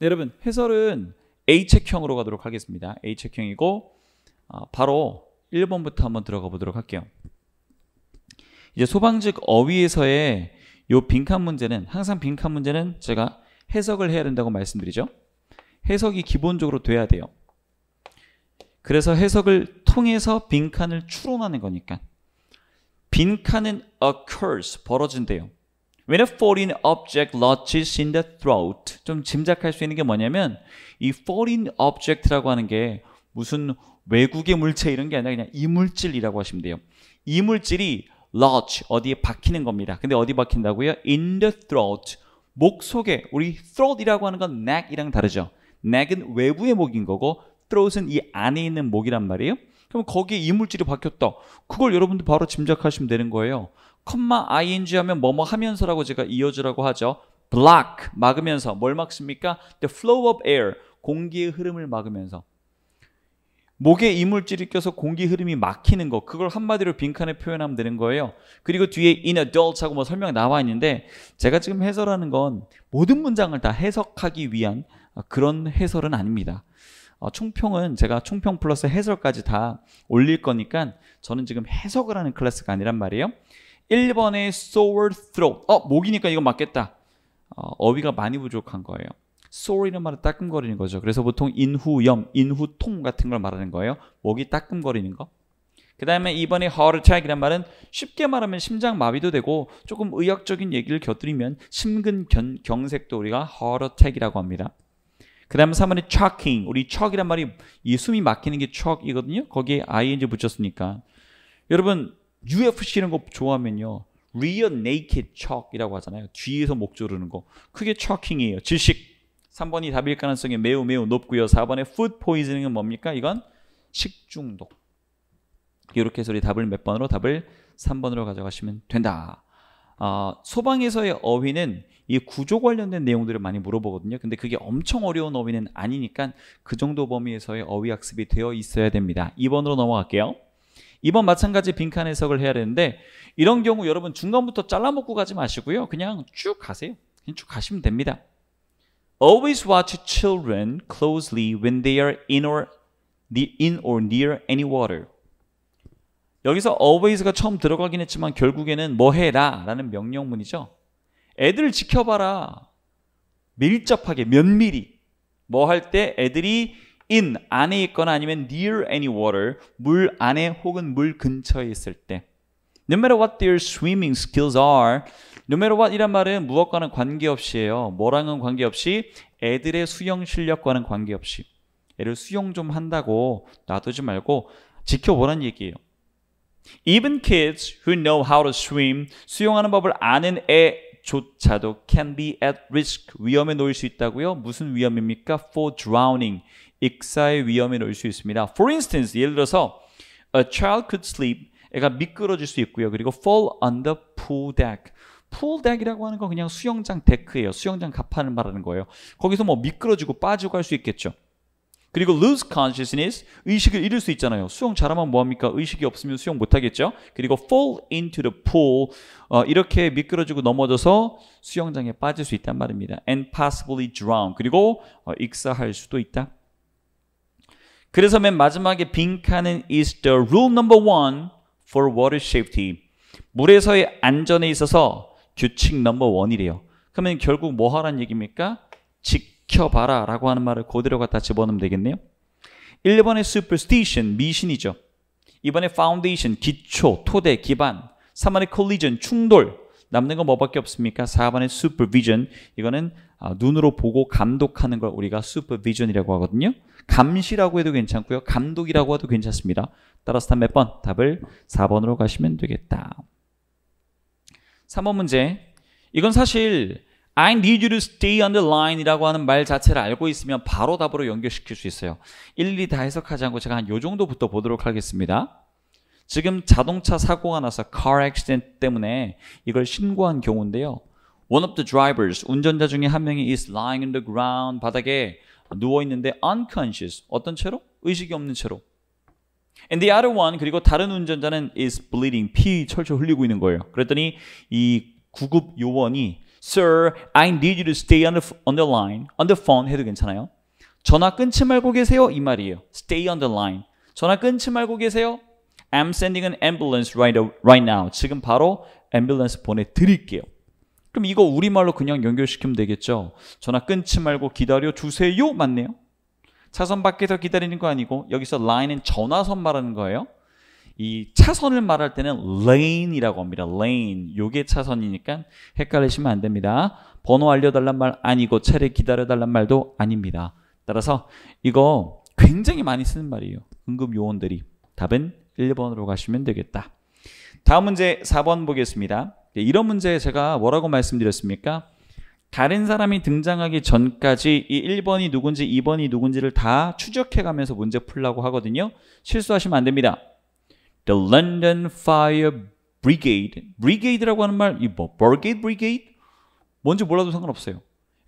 네, 여러분 해설은 a 책형으로 가도록 하겠습니다. a 책형이고 어, 아, 바로 1번부터 한번 들어가 보도록 할게요. 이제 소방직 어휘에서의 이 빈칸 문제는 항상 빈칸 문제는 제가 해석을 해야 된다고 말씀드리죠. 해석이 기본적으로 돼야 돼요. 그래서 해석을 통해서 빈칸을 추론하는 거니까 빈칸은 occurs 벌어진대요. When a foreign object lodges in the throat 좀 짐작할 수 있는 게 뭐냐면 이 foreign object라고 하는 게 무슨 외국의 물체 이런 게 아니라 그냥 이물질이라고 하시면 돼요 이물질이 lodge 어디에 박히는 겁니다 근데 어디 박힌다고요? in the throat 목 속에 우리 throat이라고 하는 건 neck이랑 다르죠 neck은 외부의 목인 거고 throat은 이 안에 있는 목이란 말이에요 그럼 거기에 이물질이 박혔다 그걸 여러분들 바로 짐작하시면 되는 거예요 컴마 ing 하면 뭐뭐 하면서라고 제가 이어주라고 하죠. block 막으면서 뭘 막습니까? the flow of air 공기의 흐름을 막으면서 목에 이물질이 껴서 공기 흐름이 막히는 거 그걸 한마디로 빈칸에 표현하면 되는 거예요 그리고 뒤에 in a d u l t 하고 뭐 설명 나와 있는데 제가 지금 해설하는 건 모든 문장을 다 해석하기 위한 그런 해설은 아닙니다 어, 총평은 제가 총평 플러스 해설까지 다 올릴 거니까 저는 지금 해석을 하는 클래스가 아니란 말이에요 1번의 sore throat. 어, 목이니까 이건 맞겠다. 어, 어휘가 많이 부족한 거예요. sore이라는 말은 따끔거리는 거죠. 그래서 보통 인후염, 인후통 같은 걸 말하는 거예요. 목이 따끔거리는 거. 그 다음에 2번의 heart attack이란 말은 쉽게 말하면 심장 마비도 되고 조금 의학적인 얘기를 곁들이면 심근경색도 우리가 heart attack이라고 합니다. 그 다음에 3번의 choking. 우리 chok이란 말이 이 숨이 막히는 게 chok이거든요. 거기에 ing 붙였으니까. 여러분 UFC 는거 좋아하면요. rear naked chalk이라고 하잖아요. 뒤에서 목 조르는 거. 그게 chalking이에요. 질식. 3번이 답일 가능성이 매우 매우 높고요. 4번의 food poisoning은 뭡니까? 이건 식중독. 이렇게 해서 우리 답을 몇 번으로? 답을 3번으로 가져가시면 된다. 아, 소방에서의 어휘는 이 구조 관련된 내용들을 많이 물어보거든요. 근데 그게 엄청 어려운 어휘는 아니니까 그 정도 범위에서의 어휘 학습이 되어 있어야 됩니다. 2번으로 넘어갈게요. 이번 마찬가지 빈칸 해석을 해야 되는데 이런 경우 여러분 중간부터 잘라먹고 가지 마시고요. 그냥 쭉 가세요. 그냥 쭉 가시면 됩니다. Always watch children closely when they are in or, in or near any water. 여기서 always가 처음 들어가긴 했지만 결국에는 뭐 해라 라는 명령문이죠. 애들 지켜봐라. 밀접하게 면밀히 뭐 할 때 애들이 in 안에 있거나 아니면 near any water 물 안에 혹은 물 근처에 있을 때 No matter what their swimming skills are No matter what 이란 말은 무엇과는 관계없이예요 뭐랑은 관계없이 애들의 수영 실력과는 관계없이 애를 수영 좀 한다고 놔두지 말고 지켜보란 얘기예요 Even kids who know how to swim 수영하는 법을 아는 애 조차도 can be at risk 위험에 놓일 수 있다고요? 무슨 위험입니까? for drowning 익사의 위험이 놓일 수 있습니다. For instance, 예를 들어서 a child could sleep. 애가 미끄러질 수 있고요. 그리고 fall on the pool deck. 풀 덱이라고 하는 건 그냥 수영장 데크예요. 수영장 갑판을 말하는 거예요. 거기서 뭐 미끄러지고 빠지고 할수 있겠죠. 그리고 lose consciousness, 의식을 잃을 수 있잖아요. 수영 잘하면 뭐합니까? 의식이 없으면 수영 못하겠죠? 그리고 fall into the pool, 어, 이렇게 미끄러지고 넘어져서 수영장에 빠질 수 있단 말입니다. and possibly drown, 그리고 어, 익사할 수도 있다. 그래서 맨 마지막에 빈칸은 is the rule number one for water safety. 물에서의 안전에 있어서 규칙 넘버 원이래요. 그러면 결국 뭐 하란 얘기입니까? 지켜봐라 라고 하는 말을 그대로 갖다 집어넣으면 되겠네요. 1번의 superstition, 미신이죠. 이번에 foundation, 기초, 토대, 기반. 3번의 collision, 충돌. 남는 건 뭐밖에 없습니까? 4번의 supervision, 이거는 아, 눈으로 보고 감독하는 걸 우리가 supervision이라고 하거든요. 감시라고 해도 괜찮고요. 감독이라고 해도 괜찮습니다. 따라서 답 몇 번? 답을 4번으로 가시면 되겠다. 3번 문제. 이건 사실 I need you to stay on the line 이라고 하는 말 자체를 알고 있으면 바로 답으로 연결시킬 수 있어요. 일일이 다 해석하지 않고 제가 한 요 정도부터 보도록 하겠습니다. 지금 자동차 사고가 나서 car accident 때문에 이걸 신고한 경우인데요. One of the drivers, 운전자 중에 한 명이 is lying on the ground, 바닥에 누워 있는데 unconscious, 어떤 채로? 의식이 없는 채로. And the other one, 그리고 다른 운전자는 is bleeding, 피 철철 흘리고 있는 거예요. 그랬더니 이 구급 요원이 Sir, I need you to stay on the, on the line, on the phone 해도 괜찮아요. 전화 끊지 말고 계세요 이 말이에요. Stay on the line. 전화 끊지 말고 계세요. I'm sending an ambulance right, right now. 지금 바로 ambulance 보내드릴게요. 그럼 이거 우리말로 그냥 연결시키면 되겠죠. 전화 끊지 말고 기다려 주세요 맞네요. 차선 밖에서 기다리는 거 아니고 여기서 line은 전화선 말하는 거예요. 이 차선을 말할 때는 lane이라고 합니다. lane. 요게 차선이니까 헷갈리시면 안 됩니다. 번호 알려달란 말 아니고 차례 기다려달란 말도 아닙니다. 따라서 이거 굉장히 많이 쓰는 말이에요. 응급 요원들이. 답은 1번으로 가시면 되겠다. 다음 문제 4번 보겠습니다. 예, 이런 문제에 제가 뭐라고 말씀드렸습니까? 다른 사람이 등장하기 전까지 이 1번이 누군지 2번이 누군지를 다 추적해가면서 문제 풀라고 하거든요. 실수하시면 안 됩니다. The London Fire Brigade. Brigade라고 하는 말, 이 뭐, Brigade, Brigade? 뭔지 몰라도 상관없어요.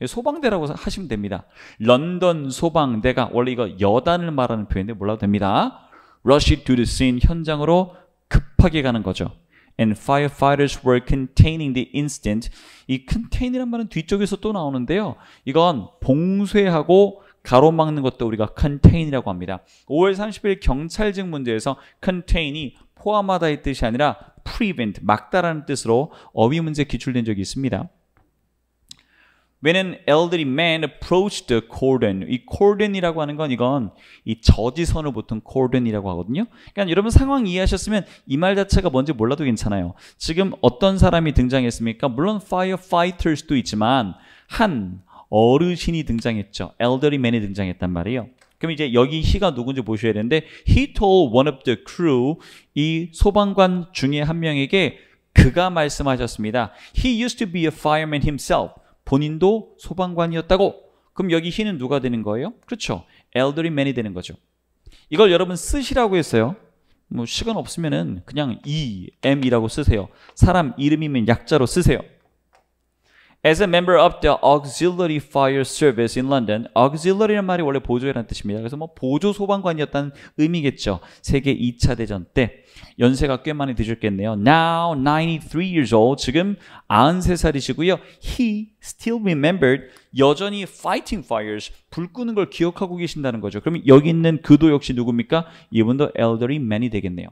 예, 소방대라고 하시면 됩니다. 런던 소방대가 원래 이거 여단을 말하는 표현인데 몰라도 됩니다. Rush to the scene 현장으로 급하게 가는 거죠. and firefighters were containing the incident. 이 contain이란 말은 뒤쪽에서 또 나오는데요. 이건 봉쇄하고 가로막는 것도 우리가 contain이라고 합니다. 5월 30일 경찰직 문제에서 contain이 포함하다의 뜻이 아니라 prevent, 막다라는 뜻으로 어휘 문제 기출된 적이 있습니다. When an elderly man approached the cordon, 이 cordon이라고 하는 건 이건 이 저지선을 보통 cordon이라고 하거든요. 그러니까 여러분 상황 이해하셨으면 이 말 자체가 뭔지 몰라도 괜찮아요. 지금 어떤 사람이 등장했습니까? 물론 firefighters도 있지만 한 어르신이 등장했죠. elderly man이 등장했단 말이에요. 그럼 이제 여기 히가 누군지 보셔야 되는데 he told one of the crew 이 소방관 중에 한 명에게 그가 말씀하셨습니다. He used to be a fireman himself. 본인도 소방관이었다고. 그럼 여기 히는 누가 되는 거예요? 그렇죠. e l d 맨이 되는 거죠. 이걸 여러분 쓰시라고 했어요. 뭐 시간 없으면은 그냥 E, M이라고 쓰세요. 사람 이름이면 약자로 쓰세요. As a member of the Auxiliary Fire Service in London, auxiliary란 말이 원래 보조라는 뜻입니다. 그래서 뭐 보조 소방관이었다는 의미겠죠. 세계 2차 대전 때 연세가 꽤 많이 드셨겠네요. Now 93 years old, 지금 93살이시고요. He still remembered 여전히 fighting fires, 불 끄는 걸 기억하고 계신다는 거죠. 그럼 여기 있는 그도 역시 누굽니까? 이분도 elderly man이 되겠네요.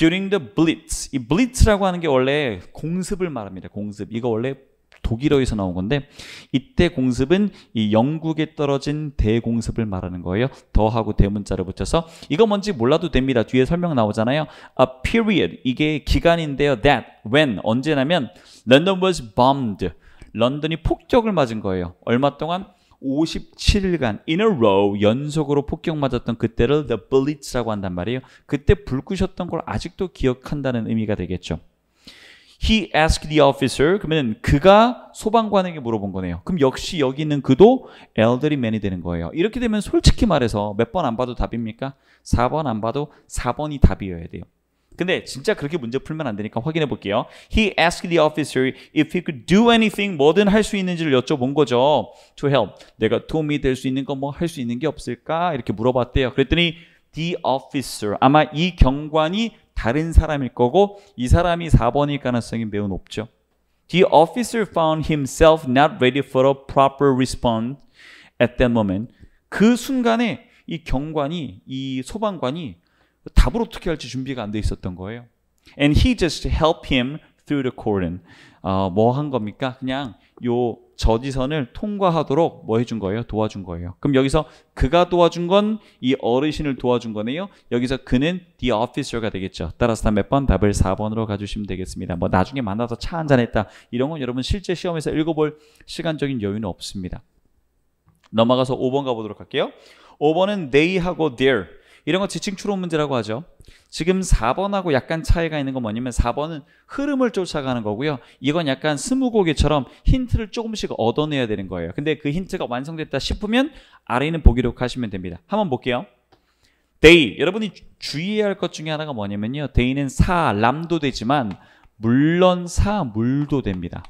during the blitz. 이 blitz라고 하는 게 원래 공습을 말합니다. 공습. 이거 원래 독일어에서 나온 건데 이때 공습은 이 영국에 떨어진 대공습을 말하는 거예요. 더하고 대문자를 붙여서 이거 뭔지 몰라도 됩니다. 뒤에 설명 나오잖아요. A period 이게 기간인데요. That when 언제냐면 London was bombed. 런던이 폭격을 맞은 거예요. 얼마 동안 57일간 in a row 연속으로 폭격 맞았던 그때를 the blitz라고 한단 말이에요. 그때 불 끄셨던 걸 아직도 기억한다는 의미가 되겠죠. He asked the officer. 그러면 그가 소방관에게 물어본 거네요. 그럼 역시 여기 있는 그도 elderly man이 되는 거예요. 이렇게 되면 솔직히 말해서 몇 번 안 봐도 답입니까? 4번 안 봐도 4번이 답이어야 돼요. 근데 진짜 그렇게 문제 풀면 안 되니까 확인해 볼게요. He asked the officer if he could do anything, 뭐든 할 수 있는지를 여쭤본 거죠. To help. 내가 도움이 될 수 있는 거 뭐 할 수 있는 게 없을까? 이렇게 물어봤대요. 그랬더니 the officer. 아마 이 경관이 다른 사람일 거고 이 사람이 4번일 가능성이 매우 높죠. The officer found himself not ready for a proper response at that moment. 그 순간에 이 경관이, 이 소방관이 답을 어떻게 할지 준비가 안 돼 있었던 거예요. And he just helped him through the cordon. 어, 뭐 한 겁니까? 그냥 요 저지선을 통과하도록 뭐 해준 거예요? 도와준 거예요. 그럼 여기서 그가 도와준 건 이 어르신을 도와준 거네요. 여기서 그는 the officer가 되겠죠. 따라서 몇번 답을 4번으로 가주시면 되겠습니다. 뭐 나중에 만나서 차 한 잔 했다. 이런 건 여러분 실제 시험에서 읽어볼 시간적인 여유는 없습니다. 넘어가서 5번 가보도록 할게요. 5번은 they하고 their 이런 거 지칭 추론 문제라고 하죠. 지금 4번하고 약간 차이가 있는 건 뭐냐면 4번은 흐름을 쫓아가는 거고요. 이건 약간 스무고개처럼 힌트를 조금씩 얻어내야 되는 거예요. 근데 그 힌트가 완성됐다 싶으면 아래 있는 보기록 하시면 됩니다. 한번 볼게요. 데이 여러분이 주의해야 할 것 중에 하나가 뭐냐면요. 데이는 사, 람도 되지만 물론 사, 물도 됩니다.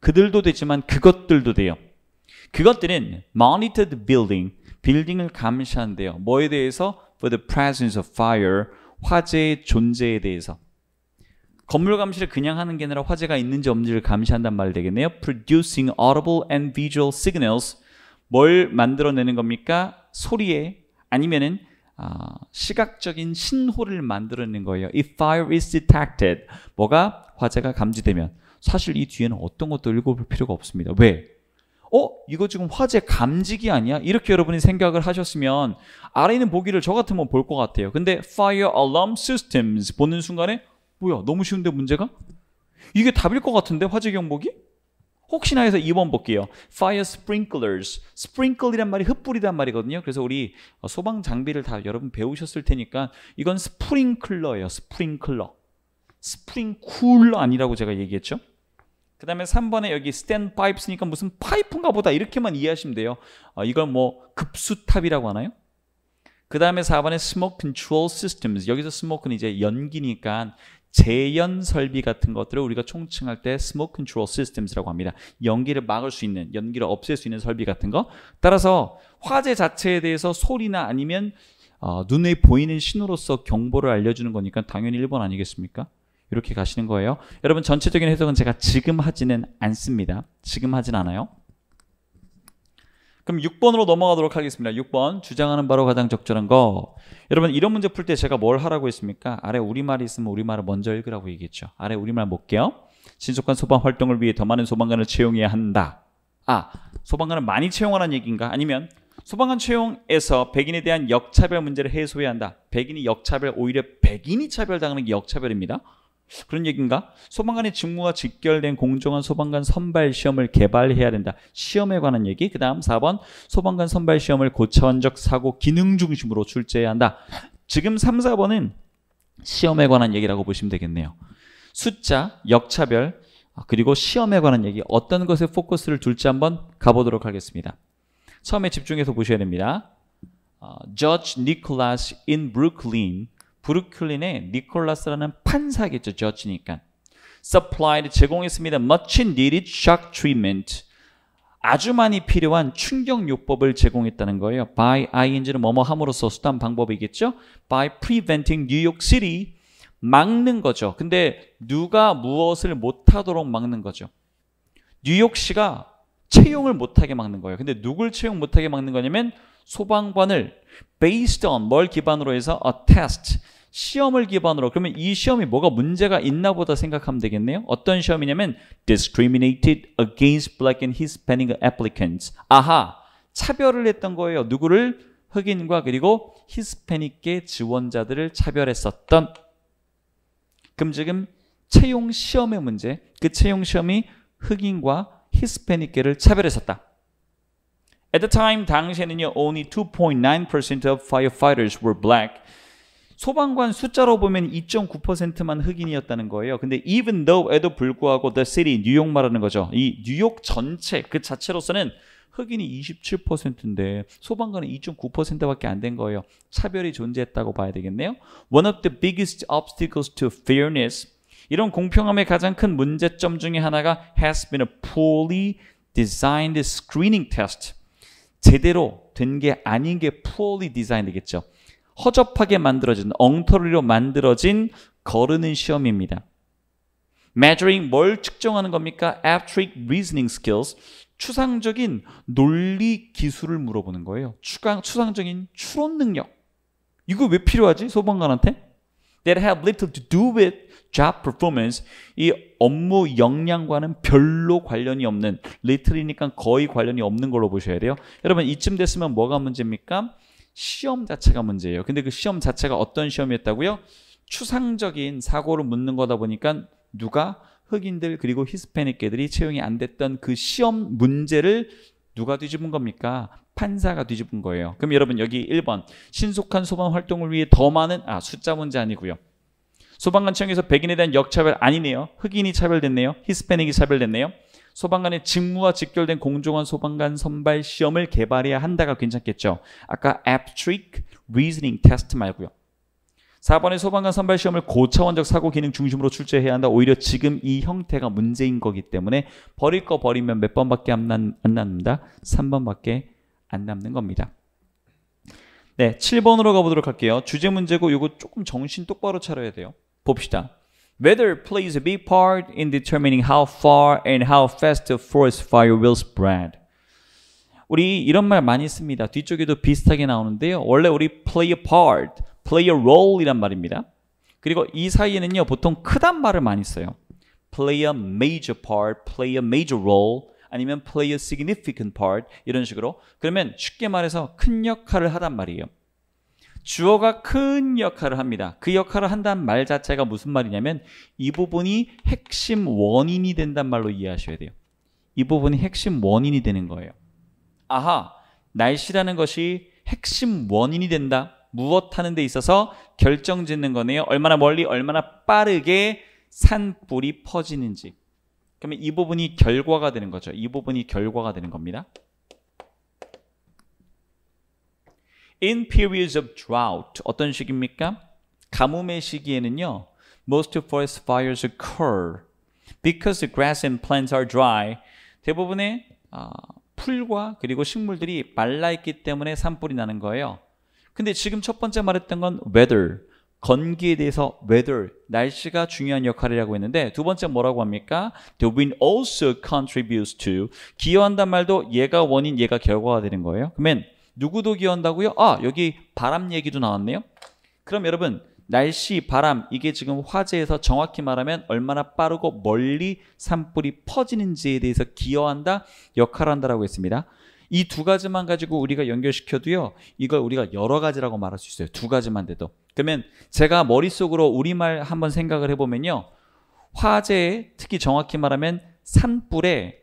그들도 되지만 그것들도 돼요. 그것들은 monitored building, 빌딩을 감시한대요. 뭐에 대해서? For the presence of fire. 화재의 존재에 대해서. 건물 감시를 그냥 하는 게 아니라 화재가 있는지 없는지를 감시한단 말이 되겠네요. Producing audible and visual signals. 뭘 만들어내는 겁니까? 소리에 아니면은 아, 시각적인 신호를 만들어낸 거예요. If fire is detected, 뭐가 화재가 감지되면 사실 이 뒤에는 어떤 것도 읽어볼 필요가 없습니다. 왜? 어? 이거 지금 화재 감지기 아니야? 이렇게 여러분이 생각을 하셨으면 아래 있는 보기를 저 같으면 볼것 같아요. 근데 Fire Alarm Systems 보는 순간에 뭐야 너무 쉬운데 문제가? 이게 답일 것 같은데 화재 경보기? 혹시나 해서 2번 볼게요. Fire sprinklers. Sprinkle이란 말이 흩뿌리단 말이거든요. 그래서 우리 소방 장비를 다 여러분 배우셨을 테니까 이건 스프링클러예요. 스프링클러. 스프링쿨러 아니라고 제가 얘기했죠. 그 다음에 3번에 여기 stand pipes니까 무슨 파이프인가 보다 이렇게만 이해하시면 돼요 어, 이걸 뭐 급수탑이라고 하나요? 그 다음에 4번에 smoke control systems 여기서 smoke는 이제 연기니까 재연 설비 같은 것들을 우리가 총칭할 때 smoke control systems라고 합니다. 연기를 막을 수 있는, 연기를 없앨 수 있는 설비 같은 거. 따라서 화재 자체에 대해서 소리나 아니면 어, 눈에 보이는 신호로서 경보를 알려주는 거니까 당연히 1번 아니겠습니까? 이렇게 가시는 거예요. 여러분 전체적인 해석은 제가 지금 하지는 않습니다. 지금 하진 않아요. 그럼 6번으로 넘어가도록 하겠습니다. 6번 주장하는 바로 가장 적절한 거. 여러분 이런 문제 풀 때 제가 뭘 하라고 했습니까? 아래 우리말이 있으면 우리말을 먼저 읽으라고 얘기했죠. 아래 우리말 볼게요. 신속한 소방 활동을 위해 더 많은 소방관을 채용해야 한다. 아, 소방관을 많이 채용하라는 얘기인가? 아니면 소방관 채용에서 백인에 대한 역차별 문제를 해소해야 한다. 백인이 역차별, 오히려 백인이 차별당하는 게 역차별입니다. 그런 얘기인가? 소방관의 직무와 직결된 공정한 소방관 선발 시험을 개발해야 된다. 시험에 관한 얘기. 그 다음 4번 소방관 선발 시험을 고차원적 사고 기능 중심으로 출제해야 한다. 지금 3, 4번은 시험에 관한 얘기라고 보시면 되겠네요. 숫자, 역차별, 아, 그리고 시험에 관한 얘기. 어떤 것에 포커스를 둘지 한번 가보도록 하겠습니다. 처음에 집중해서 보셔야 됩니다. Uh, Judge Nicholas in Brooklyn 브루클린의 니콜라스라는 판사겠죠. 저치니까. supplied 제공했습니다. much needed shock treatment. 아주 많이 필요한 충격요법을 제공했다는 거예요. by ing는 뭐뭐 함으로써 수단 방법이겠죠. by preventing New York City 막는 거죠. 근데 누가 무엇을 못하도록 막는 거죠. 뉴욕시가 채용을 못하게 막는 거예요. 근데 누굴 채용 못하게 막는 거냐면 소방관을 based on 뭘 기반으로 해서 a test 시험을 기반으로 그러면 이 시험이 뭐가 문제가 있나 보다 생각하면 되겠네요. 어떤 시험이냐면 discriminated against black and hispanic applicants. 아하. 차별을 했던 거예요. 누구를 흑인과 그리고 히스패닉계 지원자들을 차별했었던 그럼 지금 채용 시험의 문제 그 채용 시험이 흑인과 히스패닉계를 차별했었다 At the time 당시에는요 only 2.9% of firefighters were black 소방관 숫자로 보면 2.9%만 흑인이었다는 거예요. 근데 even though에도 불구하고 the city 뉴욕 말하는 거죠. 이 뉴욕 전체 그 자체로서는 흑인이 27%인데 소방관은 2.9%밖에 안 된 거예요. 차별이 존재했다고 봐야 되겠네요. One of the biggest obstacles to fairness 이런 공평함의 가장 큰 문제점 중에 하나가 has been a poorly designed screening test 제대로 된 게 아닌 게 poorly designed겠죠. 허접하게 만들어진 엉터리로 만들어진 거르는 시험입니다. measuring 뭘 측정하는 겁니까? abstract reasoning skills 추상적인 논리 기술을 물어보는 거예요. 추강, 추상적인 추론 능력. 이거 왜 필요하지? 소방관한테? That have little to do with job performance. 이 업무 역량과는 별로 관련이 없는 little이니까 거의 관련이 없는 걸로 보셔야 돼요. 여러분 이쯤 됐으면 뭐가 문제입니까? 시험 자체가 문제예요. 근데 그 시험 자체가 어떤 시험이었다고요? 추상적인 사고를 묻는 거다 보니까 누가 흑인들 그리고 히스패닉계들이 채용이 안 됐던 그 시험 문제를 누가 뒤집은 겁니까? 판사가 뒤집은 거예요. 그럼 여러분 여기 1번 신속한 소방 활동을 위해 더 많은 아 숫자 문제 아니고요. 소방관채용에서 백인에 대한 역차별 아니네요. 흑인이 차별됐네요. 히스패닉이 차별됐네요. 소방관의 직무와 직결된 공정한 소방관 선발 시험을 개발해야 한다가 괜찮겠죠. 아까 abstract reasoning test 말고요. 4번의 소방관 선발 시험을 고차원적 사고 기능 중심으로 출제해야 한다. 오히려 지금 이 형태가 문제인 거기 때문에 버릴 거 버리면 몇 번밖에 안, 남, 안 남는다? 3번밖에 안 남는 겁니다. 네, 7번으로 가보도록 할게요. 주제 문제고 이거 조금 정신 똑바로 차려야 돼요. 봅시다. Weather plays a big part in determining how far and how fast a forest fire will spread. 우리 이런 말 많이 씁니다. 뒤쪽에도 비슷하게 나오는데요. 원래 우리 play a part, play a role이란 말입니다. 그리고 이 사이에는요, 보통 크단 말을 많이 써요. play a major part, play a major role, 아니면 play a significant part 이런 식으로. 그러면 쉽게 말해서 큰 역할을 하단 말이에요. 주어가 큰 역할을 합니다. 그 역할을 한다는 말 자체가 무슨 말이냐면 이 부분이 핵심 원인이 된단 말로 이해하셔야 돼요. 이 부분이 핵심 원인이 되는 거예요. 아하, 날씨라는 것이 핵심 원인이 된다. 무엇 하는 데 있어서 결정 짓는 거네요. 얼마나 멀리, 얼마나 빠르게 산불이 퍼지는지. 그러면 이 부분이 결과가 되는 거죠. 이 부분이 결과가 되는 겁니다. In periods of drought, 어떤 시기입니까? 가뭄의 시기에는요. Most forest fires occur because the grass and plants are dry. 대부분의 어, 풀과 그리고 식물들이 말라있기 때문에 산불이 나는 거예요. 근데 지금 첫 번째 말했던 건 weather, 건기에 대해서 weather, 날씨가 중요한 역할이라고 했는데 두 번째 뭐라고 합니까? The wind also contributes to 기여한단 말도 얘가 원인, 얘가 결과가 되는 거예요. 그러면 누구도 기여한다고요? 아 여기 바람 얘기도 나왔네요 그럼 여러분 날씨, 바람 이게 지금 화재에서 정확히 말하면 얼마나 빠르고 멀리 산불이 퍼지는지에 대해서 기여한다, 역할한다라고 을 했습니다. 이 두 가지만 가지고 우리가 연결시켜도요. 이걸 우리가 여러 가지라고 말할 수 있어요. 두 가지만 돼도. 그러면 제가 머릿속으로 우리말 한번 생각을 해보면요. 화재에 특히 정확히 말하면 산불에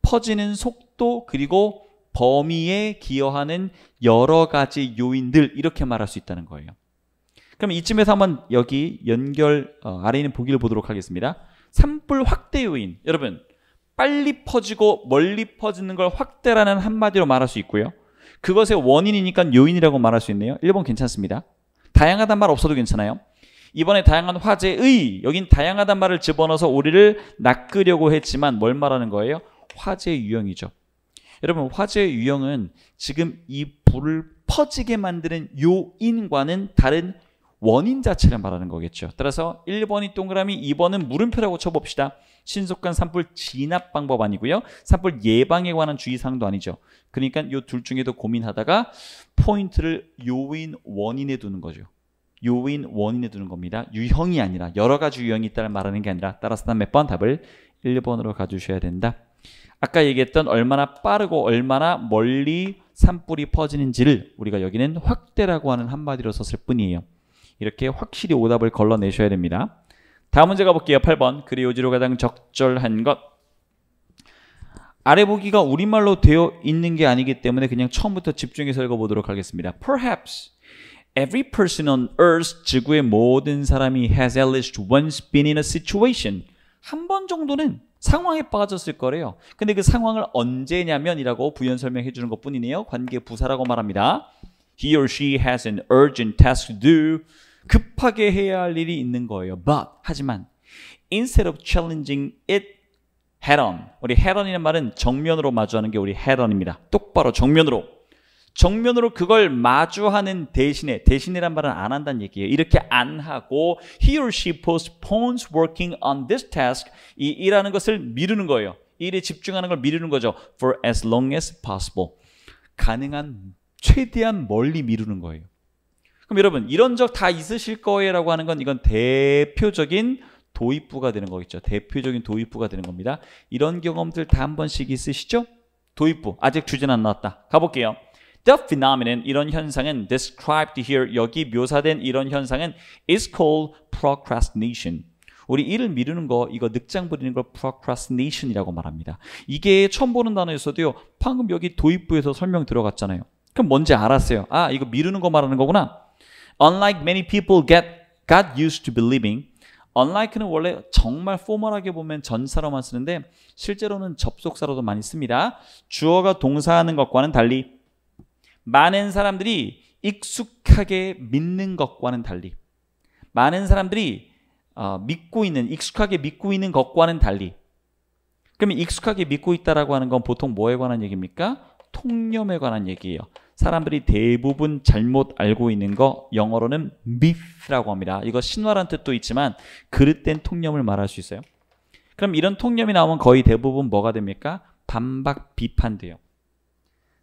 퍼지는 속도 그리고 범위에 기여하는 여러 가지 요인들 이렇게 말할 수 있다는 거예요. 그럼 이쯤에서 한번 여기 연결 어, 아래 있는 보기를 보도록 하겠습니다. 산불 확대 요인 여러분 빨리 퍼지고 멀리 퍼지는 걸 확대라는 한마디로 말할 수 있고요. 그것의 원인이니까 요인이라고 말할 수 있네요. 1번 괜찮습니다. 다양하단 말 없어도 괜찮아요. 이번에 다양한 화제의 여긴 다양하단 말을 집어넣어서 우리를 낚으려고 했지만 뭘 말하는 거예요? 화제 유형이죠. 여러분 화재의 유형은 지금 이 불을 퍼지게 만드는 요인과는 다른 원인 자체를 말하는 거겠죠. 따라서 1번이 동그라미, 2번은 물음표라고 쳐봅시다. 신속한 산불 진압 방법 아니고요. 산불 예방에 관한 주의사항도 아니죠. 그러니까 이둘 중에도 고민하다가 포인트를 요인 원인에 두는 거죠. 요인 원인에 두는 겁니다. 유형이 아니라 여러 가지 유형이 있다는 말하는 게 아니라 따라서 몇번 답을 1번으로 가주셔야 된다. 아까 얘기했던 얼마나 빠르고 얼마나 멀리 산불이 퍼지는지를 우리가 여기는 확대라고 하는 한마디로 썼을 뿐이에요. 이렇게 확실히 오답을 걸러내셔야 됩니다. 다음 문제 가볼게요. 8번. 글의 요지로 가장 적절한 것. 아래 보기가 우리말로 되어 있는 게 아니기 때문에 그냥 처음부터 집중해서 읽어보도록 하겠습니다. Perhaps every person on earth, 지구의 모든 사람이 has at least once been in a situation. 한 번 정도는 상황에 빠졌을 거래요. 근데 그 상황을 언제냐면이라고 부연 설명해 주는 것 뿐이네요. 관계 부사라고 말합니다. He or she has an urgent task to do. 급하게 해야 할 일이 있는 거예요. But, 하지만 instead of challenging it head on. 우리 head on이라는 말은 정면으로 마주하는 게 우리 head on입니다. 똑바로 정면으로 정면으로 그걸 마주하는 대신에 대신이란 말은 안 한다는 얘기예요. 이렇게 안 하고 he or she postpones working on this task 이 일하는 것을 미루는 거예요. 일에 집중하는 걸 미루는 거죠. for as long as possible. 가능한 최대한 멀리 미루는 거예요. 그럼 여러분 이런 적 다 있으실 거예요라고 하는 건 이건 대표적인 도입부가 되는 거겠죠. 대표적인 도입부가 되는 겁니다. 이런 경험들 다 한 번씩 있으시죠? 도입부 아직 주제는 안 나왔다. 가볼게요. The phenomenon 이런 현상은 described here 여기 묘사된 이런 현상은 is called procrastination. 우리 일을 미루는 거 이거 늑장 부리는 걸 procrastination이라고 말합니다. 이게 처음 보는 단어였어도요. 방금 여기 도입부에서 설명 들어갔잖아요. 그럼 뭔지 알았어요. 아 이거 미루는 거 말하는 거구나. Unlike many people get got used to believing unlike는 원래 정말 포멀하게 보면 전사로만 쓰는데 실제로는 접속사로도 많이 씁니다. 주어가 동사하는 것과는 달리 많은 사람들이 익숙하게 믿는 것과는 달리 많은 사람들이 어, 믿고 있는 익숙하게 믿고 있는 것과는 달리 그러 익숙하게 믿고 있다라고 하는 건 보통 뭐에 관한 얘기입니까? 통념에 관한 얘기예요. 사람들이 대부분 잘못 알고 있는 거 영어로는 myth라고 합니다. 이거 신화란 뜻도 있지만 그릇된 통념을 말할 수 있어요. 그럼 이런 통념이 나오면 거의 대부분 뭐가 됩니까? 반박 비판돼요.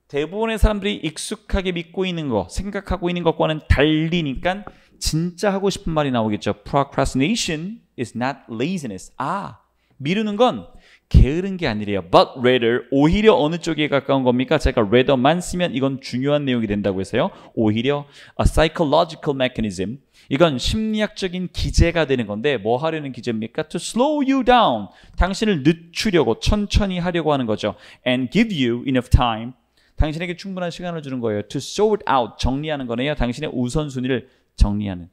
대부분의 사람들이 익숙하게 믿고 있는 거, 생각하고 있는 것과는 달리니까 진짜 하고 싶은 말이 나오겠죠. Procrastination is not laziness. 아, 미루는 건 게으른 게 아니래요. But rather, 오히려 어느 쪽에 가까운 겁니까? 제가 rather만 쓰면 이건 중요한 내용이 된다고 해서요. 오히려 a psychological mechanism. 이건 심리학적인 기제가 되는 건데 뭐 하려는 기제입니까? To slow you down. 당신을 늦추려고 천천히 하려고 하는 거죠. And give you enough time 당신에게 충분한 시간을 주는 거예요. To sort out 정리하는 거네요. 당신의 우선순위를 정리하는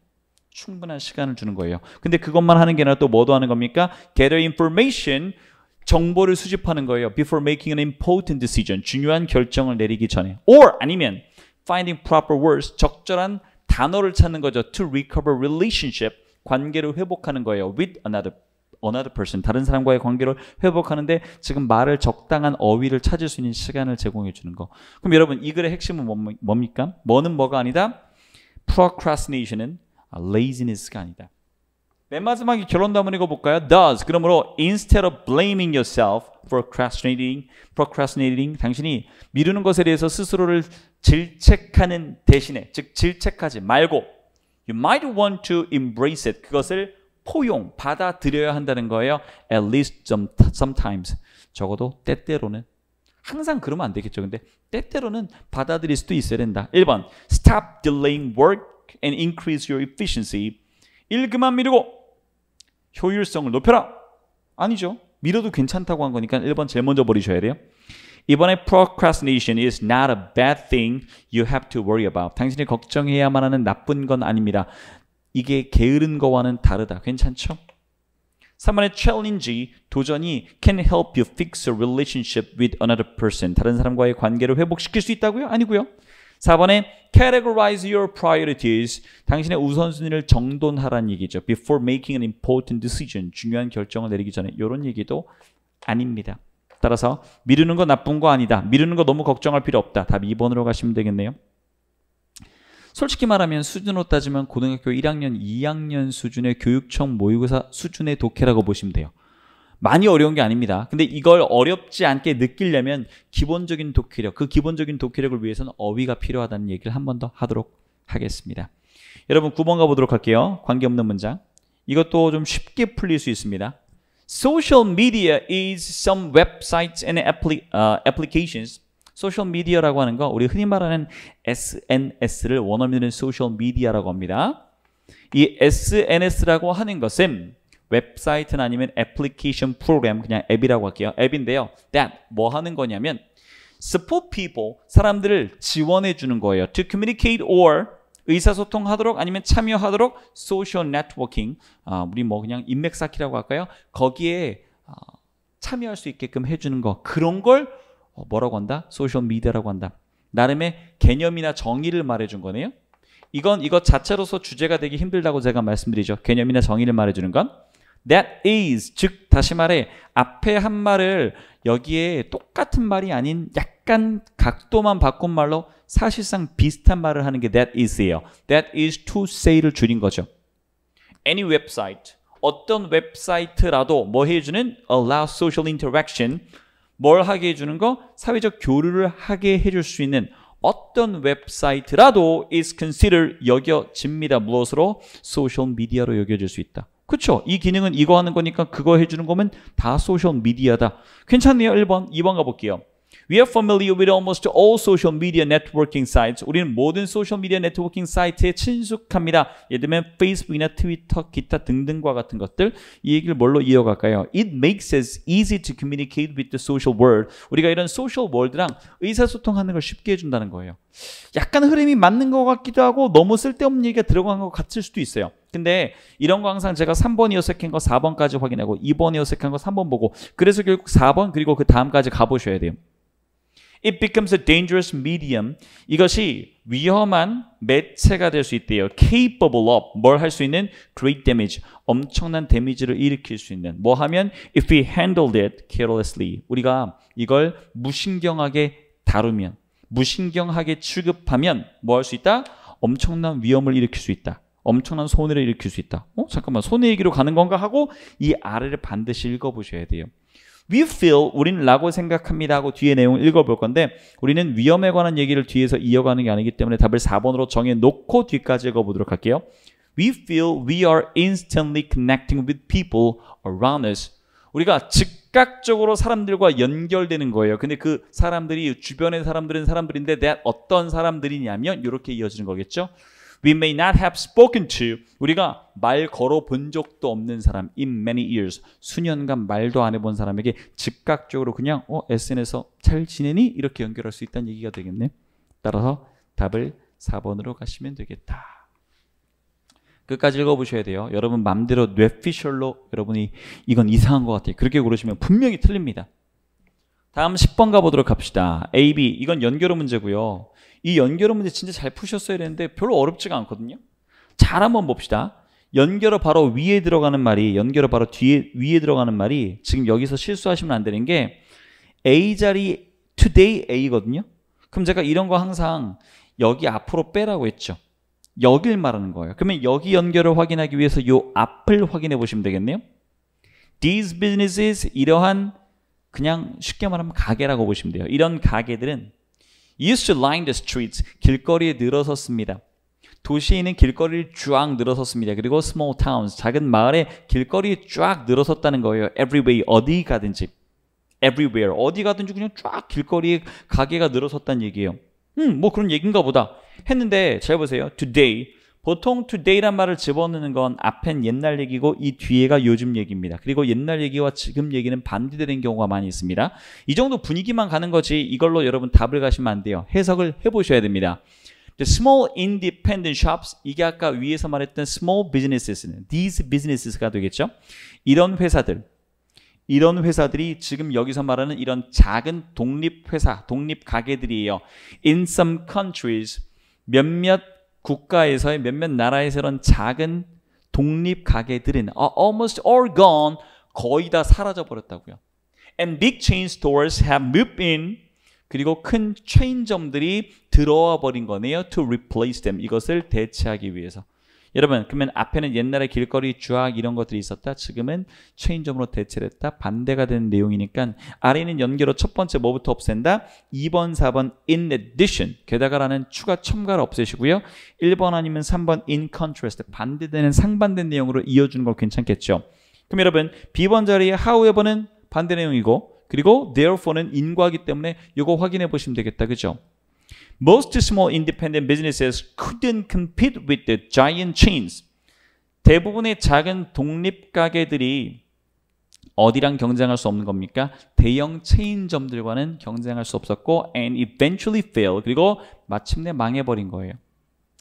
충분한 시간을 주는 거예요. 근데 그것만 하는 게 아니라 또 뭐도 하는 겁니까? Gather information 정보를 수집하는 거예요. Before making an important decision 중요한 결정을 내리기 전에 or 아니면 finding proper words 적절한 단어를 찾는 거죠. To recover relationship 관계를 회복하는 거예요. With another another person 다른 사람과의 관계를 회복하는데 지금 말을 적당한 어휘를 찾을 수 있는 시간을 제공해 주는 거 그럼 여러분 이 글의 핵심은 뭡니까? 뭐는 뭐가 아니다? procrastination은 laziness가 아니다 맨 마지막에 결론담을 읽어볼까요? does 그러므로 instead of blaming yourself for procrastinating, procrastinating 당신이 미루는 것에 대해서 스스로를 질책하는 대신에 즉 질책하지 말고 you might want to embrace it 그것을 포용, 받아들여야 한다는 거예요. At least sometimes. 적어도 때때로는. 항상 그러면 안 되겠죠. 근데 때때로는 받아들일 수도 있어야 된다. 1번 Stop delaying work and increase your efficiency. 1금만 미루고 효율성을 높여라. 아니죠. 미뤄도 괜찮다고 한 거니까 1번 제일 먼저 버리셔야 돼요. 이번에 procrastination is not a bad thing you have to worry about. 당신이 걱정해야만 하는 나쁜 건 아닙니다. 이게 게으른 거와는 다르다. 괜찮죠? 3번의 challenge, 도전이 can help you fix a relationship with another person. 다른 사람과의 관계를 회복시킬 수 있다고요? 아니고요. 4번에 categorize your priorities. 당신의 우선순위를 정돈하라는 얘기죠. before making an important decision. 중요한 결정을 내리기 전에 이런 얘기도 아닙니다. 따라서 미루는 거 나쁜 거 아니다. 미루는 거 너무 걱정할 필요 없다. 답 2번으로 가시면 되겠네요. 솔직히 말하면 수준으로 따지면 고등학교 1학년, 2학년 수준의 교육청 모의고사 수준의 독해라고 보시면 돼요. 많이 어려운 게 아닙니다. 근데 이걸 어렵지 않게 느끼려면 기본적인 독해력, 그 기본적인 독해력을 위해서는 어휘가 필요하다는 얘기를 한 번 더 하도록 하겠습니다. 여러분 9번 가보도록 할게요. 관계없는 문장. 이것도 좀 쉽게 풀릴 수 있습니다. Social media is some websites and uh, applications 소셜 미디어라고 하는 거 우리 흔히 말하는 SNS를 원어민은 소셜 미디어라고 합니다. 이 SNS라고 하는 것은 웹사이트나 아니면 애플리케이션 프로그램 그냥 앱이라고 할게요. 앱인데요. That 뭐 하는 거냐면 support people 사람들을 지원해 주는 거예요. To communicate or 의사소통하도록 아니면 참여하도록 소셜 네트워킹 아, 우리 뭐 그냥 인맥 쌓기라고 할까요? 거기에 아, 참여할 수 있게끔 해주는 거 그런 걸 어, 뭐라고 한다? 소셜 미디어라고 한다. 나름의 개념이나 정의를 말해준 거네요. 이건 이것 자체로서 주제가 되기 힘들다고 제가 말씀드리죠. 개념이나 정의를 말해주는 건 that is 즉 다시 말해 앞에 한 말을 여기에 똑같은 말이 아닌 약간 각도만 바꾼 말로 사실상 비슷한 말을 하는 게 that is예요. that is to say를 줄인 거죠. any website 어떤 웹사이트라도 뭐 해주는 allow social interaction 뭘 하게 해주는 거? 사회적 교류를 하게 해줄 수 있는 어떤 웹사이트라도 is considered 여겨집니다. 무엇으로? 소셜미디어로 여겨질 수 있다. 그렇죠? 이 기능은 이거 하는 거니까 그거 해주는 거면 다 소셜미디어다. 괜찮네요. 1번, 2번 가볼게요. We are familiar with almost all social media networking sites. 우리는 모든 소셜 미디어 네트워킹 사이트에 친숙합니다. 예를 들면 페이스북이나 트위터, 기타 등등과 같은 것들. 이 얘기를 뭘로 이어갈까요? It makes us easy to communicate with the social world. 우리가 이런 소셜 월드랑 의사소통하는 걸 쉽게 해준다는 거예요. 약간 흐름이 맞는 것 같기도 하고 너무 쓸데없는 얘기가 들어간 것 같을 수도 있어요. 근데 이런 거 항상 제가 3번 이어색한 거 4번까지 확인하고 2번 이어색한 거 3번 보고 그래서 결국 4번 그리고 그 다음까지 가보셔야 돼요. It becomes a dangerous medium. 이것이 위험한 매체가 될 수 있대요. Capable of 뭘 할 수 있는 great damage 엄청난 데미지를 일으킬 수 있는 뭐 하면 if we handled it carelessly 우리가 이걸 무신경하게 다루면 무신경하게 취급하면 뭐 할 수 있다? 엄청난 위험을 일으킬 수 있다. 엄청난 손해를 일으킬 수 있다. 어? 잠깐만 손해 얘기로 가는 건가 하고 이 아래를 반드시 읽어보셔야 돼요. We feel 우리는 라고 생각합니다 하고 뒤에 내용을 읽어볼 건데 우리는 위험에 관한 얘기를 뒤에서 이어가는 게 아니기 때문에 답을 4번으로 정해놓고 뒤까지 읽어보도록 할게요. We feel we are instantly connecting with people around us. 우리가 즉각적으로 사람들과 연결되는 거예요. 근데 그 사람들이 주변의 사람들은 사람들인데 내 어떤 사람들이냐면 이렇게 이어지는 거겠죠. we may not have spoken to 우리가 말 걸어 본 적도 없는 사람 in many years 수년간 말도 안 해본 사람에게 즉각적으로 그냥 어 SNS에서 잘 지내니 이렇게 연결할 수 있다는 얘기가 되겠네. 따라서 답을 4번으로 가시면 되겠다. 끝까지 읽어보셔야 돼요. 여러분 맘대로 뇌피셜로 여러분이 이건 이상한 것 같아요. 그렇게 고르시면 분명히 틀립니다. 다음 10번 가보도록 합시다. A, B 이건 연결어 문제고요. 이 연결어 문제 진짜 잘 푸셨어야 되는데 별로 어렵지가 않거든요. 잘 한번 봅시다. 연결어 바로 위에 들어가는 말이 연결어 바로 뒤에 위에 들어가는 말이 지금 여기서 실수하시면 안 되는 게 A 자리 today A거든요. 그럼 제가 이런 거 항상 여기 앞으로 빼라고 했죠. 여길 말하는 거예요. 그러면 여기 연결을 확인하기 위해서 요 앞을 확인해 보시면 되겠네요. These businesses 이러한 그냥 쉽게 말하면 가게라고 보시면 돼요. 이런 가게들은 used to line the streets. 길거리에 늘어섰습니다. 도시에는 길거리를 쫙 늘어섰습니다. 그리고 small towns, 작은 마을에 길거리에 쫙 늘어섰다는 거예요. everywhere, 어디 가든지. everywhere, 어디 가든지 그냥 쫙 길거리에 가게가 늘어섰다는 얘기예요. 음, 뭐 그런 얘기인가 보다. 했는데 잘 보세요. today, 보통 today란 말을 집어넣는 건 앞엔 옛날 얘기고 이 뒤에가 요즘 얘기입니다. 그리고 옛날 얘기와 지금 얘기는 반대되는 경우가 많이 있습니다. 이 정도 분위기만 가는 거지 이걸로 여러분 답을 가시면 안 돼요. 해석을 해보셔야 됩니다. The small independent shops 이게 아까 위에서 말했던 small businesses는 these businesses가 되겠죠. 이런 회사들 이런 회사들이 지금 여기서 말하는 이런 작은 독립 회사, 독립 가게들이에요. In some countries 몇몇 국가에서의 몇몇 나라에서 이 작은 독립 가게들은 아, almost all gone 거의 다 사라져 버렸다고요. And big chain stores have moved in 그리고 큰 체인점들이 들어와 버린 거네요. To replace them 이것을 대체하기 위해서. 여러분 그러면 앞에는 옛날에 길거리 주악 이런 것들이 있었다. 지금은 체인점으로 대체됐다 반대가 되는 내용이니까 아래는 연결어 첫 번째 뭐부터 없앤다? 2번, 4번 in addition 게다가라는 추가 첨가를 없애시고요. 1번 아니면 3번 in contrast 반대되는 상반된 내용으로 이어주는 걸 괜찮겠죠. 그럼 여러분 B번 자리에 however는 반대 내용이고 그리고 therefore는 인과기 때문에 이거 확인해 보시면 되겠다. 그죠? Most small independent businesses couldn't compete with the giant chains. 대부분의 작은 독립 가게들이 어디랑 경쟁할 수 없는 겁니까? 대형 체인점들과는 경쟁할 수 없었고 and eventually fail. 그리고 마침내 망해버린 거예요.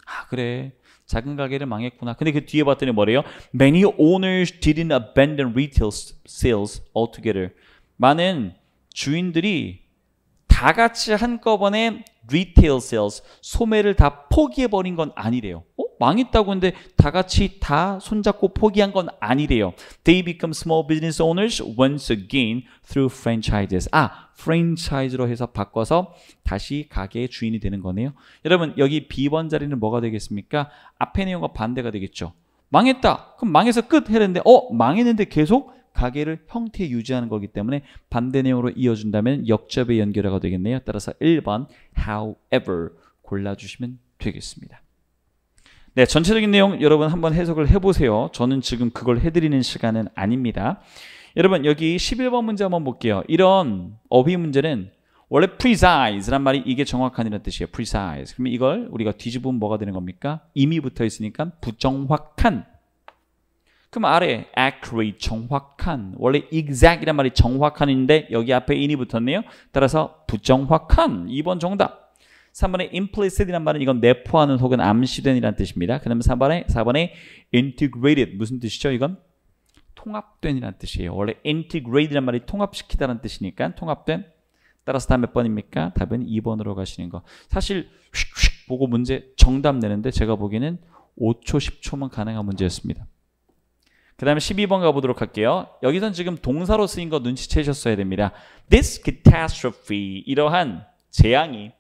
아 그래 작은 가게를 망했구나. 근데 그 뒤에 봤더니 뭐래요? Many owners didn't abandon retail sales altogether. 많은 주인들이 다 같이 한꺼번에 리테일 a i l 소매를 다 포기해 버린 건 아니래요. 어? 망했다고 했는데 다 같이 다 손잡고 포기한 건 아니래요. They become small business owners once again through franchises. 아, 프랜차이즈로 해서 바꿔서 다시 가게의 주인이 되는 거네요. 여러분, 여기 비번 자리는 뭐가 되겠습니까? 앞에 내용과 반대가 되겠죠. 망했다. 그럼 망해서 끝 해야 되는데 어, 망했는데 계속 가게를 형태 유지하는 거기 때문에 반대 내용으로 이어준다면 역접의 연결화가 되겠네요. 따라서 1번 however 골라주시면 되겠습니다. 네, 전체적인 내용 여러분 한번 해석을 해보세요. 저는 지금 그걸 해드리는 시간은 아닙니다. 여러분 여기 11번 문제 한번 볼게요. 이런 어휘 문제는 원래 precise란 말이 이게 정확한이라 뜻이에요. precise. 그러면 이걸 우리가 뒤집으면 뭐가 되는 겁니까? 이미 붙어 있으니까 부정확한 그럼 아래 accurate 정확한 원래 exact이란 말이 정확한인데 여기 앞에 in이 붙었네요. 따라서 부정확한 2번 정답. 3번에 implicit이란 말은 이건 내포하는 혹은 암시된이란 뜻입니다. 그다음 에 4번에 4번에 integrated 무슨 뜻이죠? 이건 통합된이란 뜻이에요. 원래 integrate란 말이 통합시키다는 뜻이니까 통합된. 따라서 다음 몇 번입니까? 답은 2번으로 가시는 거. 사실 휙휙 보고 문제 정답 내는데 제가 보기에는 5초 10초만 가능한 문제였습니다. 그 다음에 12번 가보도록 할게요. 여기선 지금 동사로 쓰인 거 눈치채셨어야 됩니다. This catastrophe, 이러한 재앙이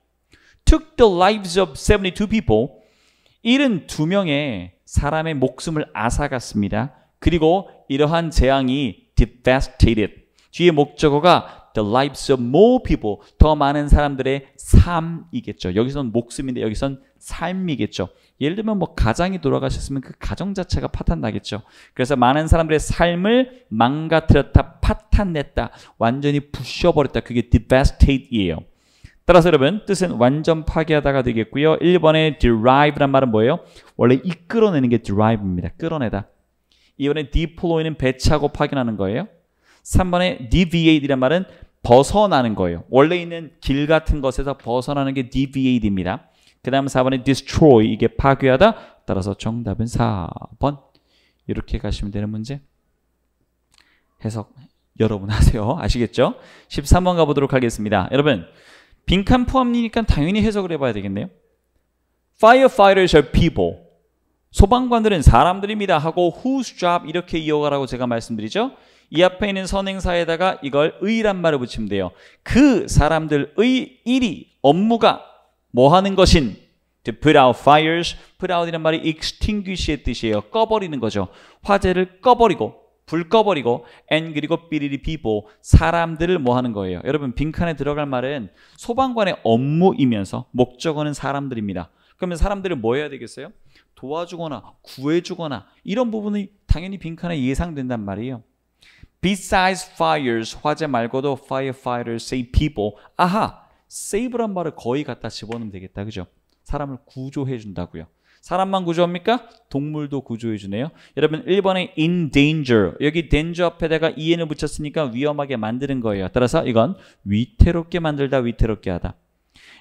took the lives of 72 people, 72명의 사람의 목숨을 앗아갔습니다. 그리고 이러한 재앙이 devastated, 뒤에 목적어가 the lives of more people, 더 많은 사람들의 삶이겠죠. 여기선 목숨인데 여기선 삶이겠죠. 예를 들면 뭐 가장이 돌아가셨으면 그 가정 자체가 파탄나겠죠. 그래서 많은 사람들의 삶을 망가뜨렸다, 파탄냈다, 완전히 부셔버렸다. 그게 devastate이에요. 따라서 여러분 뜻은 완전 파괴하다가 되겠고요. 1번의 derive란 말은 뭐예요? 원래 이끌어내는 게 derive입니다. 끌어내다. 이번에 deploy는 배치하고 파견하는 거예요. 3번의 deviate란 말은 벗어나는 거예요. 원래 있는 길 같은 것에서 벗어나는 게 deviate입니다. 그 다음 4번에 destroy 이게 파괴하다 따라서 정답은 4번 이렇게 가시면 되는 문제 해석 여러분 하세요 아시겠죠? 13번 가보도록 하겠습니다 여러분 빈칸 포함이니까 당연히 해석을 해봐야 되겠네요 firefighters are people 소방관들은 사람들입니다 하고 whose job 이렇게 이어가라고 제가 말씀드리죠 이 앞에 있는 선행사에다가 이걸 의란 말을 붙이면 돼요 그 사람들의 일이 업무가 뭐 하는 것인? To put out fires. put out이란 말이 extinguish의 뜻이에요. 꺼버리는 거죠. 화재를 꺼버리고 불 꺼버리고 and 그리고 비리리 p e o p e 사람들을 뭐 하는 거예요. 여러분 빈칸에 들어갈 말은 소방관의 업무이면서 목적어는 사람들입니다. 그러면 사람들을 뭐 해야 되겠어요? 도와주거나 구해주거나 이런 부분이 당연히 빈칸에 예상된단 말이에요. Besides fires, 화재 말고도 firefighters say people. 아하, 세이브란 말을 거의 갖다 집어넣으면 되겠다. 그죠? 사람을 구조해 준다고요. 사람만 구조합니까? 동물도 구조해 주네요. 여러분 1번에 in danger. 여기 danger 앞에다가 en을 붙였으니까 위험하게 만드는 거예요. 따라서 이건 위태롭게 만들다 위태롭게 하다.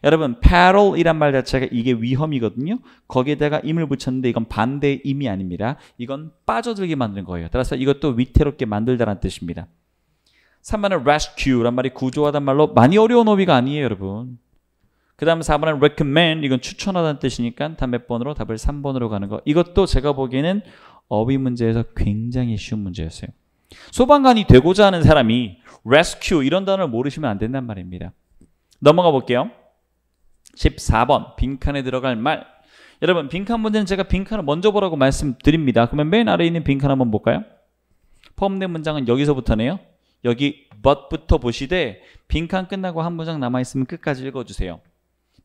여러분 peril이란 말 자체가 이게 위험이거든요. 거기에다가 임을 붙였는데 이건 반대의 임이 아닙니다. 이건 빠져들게 만드는 거예요. 따라서 이것도 위태롭게 만들다라는 뜻입니다. 3번은 rescue란 말이 구조하단 말로 많이 어려운 어휘가 아니에요 여러분 그 다음 4번은 recommend 이건 추천하다는 뜻이니까 다몇 번으로 답을 3번으로 가는 거 이것도 제가 보기에는 어휘 문제에서 굉장히 쉬운 문제였어요 소방관이 되고자 하는 사람이 rescue 이런 단어를 모르시면 안 된단 말입니다 넘어가 볼게요 14번 빈칸에 들어갈 말 여러분 빈칸 문제는 제가 빈칸을 먼저 보라고 말씀드립니다 그러면 맨 아래에 있는 빈칸 한번 볼까요? 포함된 문장은 여기서부터네요 여기 but부터 보시되 빈칸 끝나고 한 문장 남아있으면 끝까지 읽어주세요.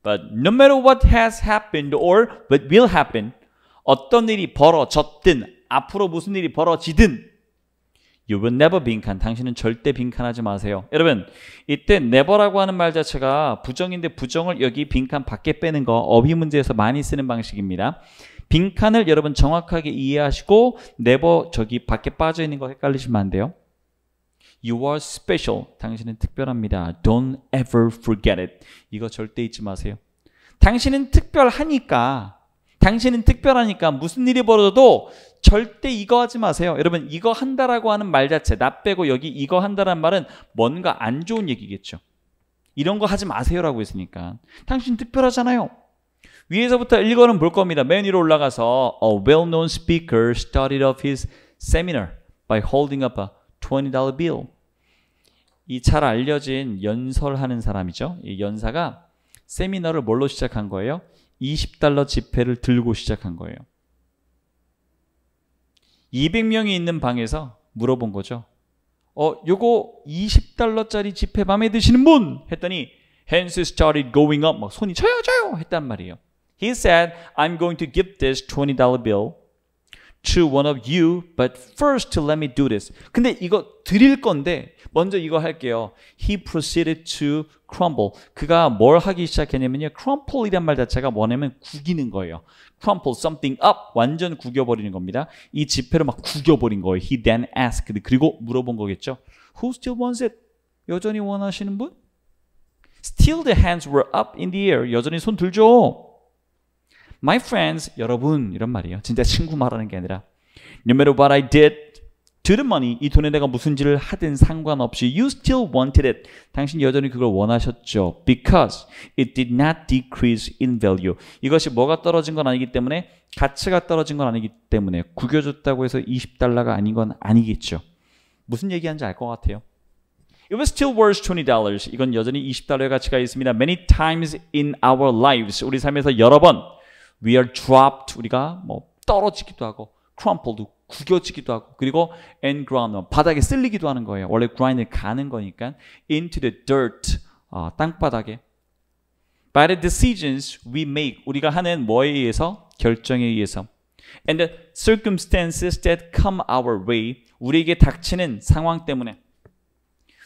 But no matter what has happened or what will happen 어떤 일이 벌어졌든 앞으로 무슨 일이 벌어지든 You will never 빈칸. 당신은 절대 빈칸하지 마세요. 여러분, 이때 never라고 하는 말 자체가 부정인데 부정을 여기 빈칸 밖에 빼는 거 어휘 문제에서 많이 쓰는 방식입니다. 빈칸을 여러분 정확하게 이해하시고 never 저기 밖에 빠져 있는 거 헷갈리시면 안 돼요. You are special. 당신은 특별합니다. Don't ever forget it. 이거 절대 잊지 마세요. 당신은 특별하니까 당신은 특별하니까 무슨 일이 벌어져도 절대 이거 하지 마세요. 여러분 이거 한다라고 하는 말 자체 나 빼고 여기 이거 한다라는 말은 뭔가 안 좋은 얘기겠죠. 이런 거 하지 마세요라고 했으니까 당신 특별하잖아요. 위에서부터 읽어는 볼 겁니다. 맨 위로 올라가서 A well-known speaker started off his seminar by holding up a $20 bill. 이잘 알려진 연설하는 사람이죠. 이 연사가 세미너를 뭘로 시작한 거예요? 20달러 지폐를 들고 시작한 거예요. 200명이 있는 방에서 물어본 거죠. 어, 요거 20달러짜리 지폐 마에 드시는 분? 했더니 hands started going up. 막 손이 쳐요, 쳐요 했단 말이에요. He said, I'm going to give this $20 bill to one of you, but first to let me do this. 근데 이거 드릴 건데 먼저 이거 할게요. He proceeded to crumble. 그가 뭘 하기 시작했냐면요. crumple이란 말 자체가 뭐냐면 구기는 거예요. crumple something up 완전 구겨버리는 겁니다. 이 지폐로 막 구겨버린 거예요. He then asked 그리고 물어본 거겠죠. Who still wants it? 여전히 원하시는 분? Still the hands were up in the air. 여전히 손 들죠. my friends 여러분 이런 말이에요. 진짜 친구 말하는 게 아니라 no matter what I did to the money 이 돈에 내가 무슨 짓을 하든 상관없이 you still wanted it 당신 여전히 그걸 원하셨죠. because it did not decrease in value 이것이 뭐가 떨어진 건 아니기 때문에 가치가 떨어진 건 아니기 때문에 구겨줬다고 해서 20달러가 아닌 건 아니겠죠. 무슨 얘기하는지 알 것 같아요. It was still worth $20. 이건 여전히 20달러의 가치가 있습니다. Many times in our lives. 우리 삶에서 여러 번 we are dropped 우리가 뭐 떨어지기도 하고 crumpled도 구겨지기도 하고 그리고 and ground 바닥에 쓸리기도 하는 거예요. 원래 grind을 가는 거니까 into the dirt 어, 땅바닥에 by the decisions we make 우리가 하는 뭐에 의해서 결정에 의해서 and the circumstances that come our way 우리에게 닥치는 상황 때문에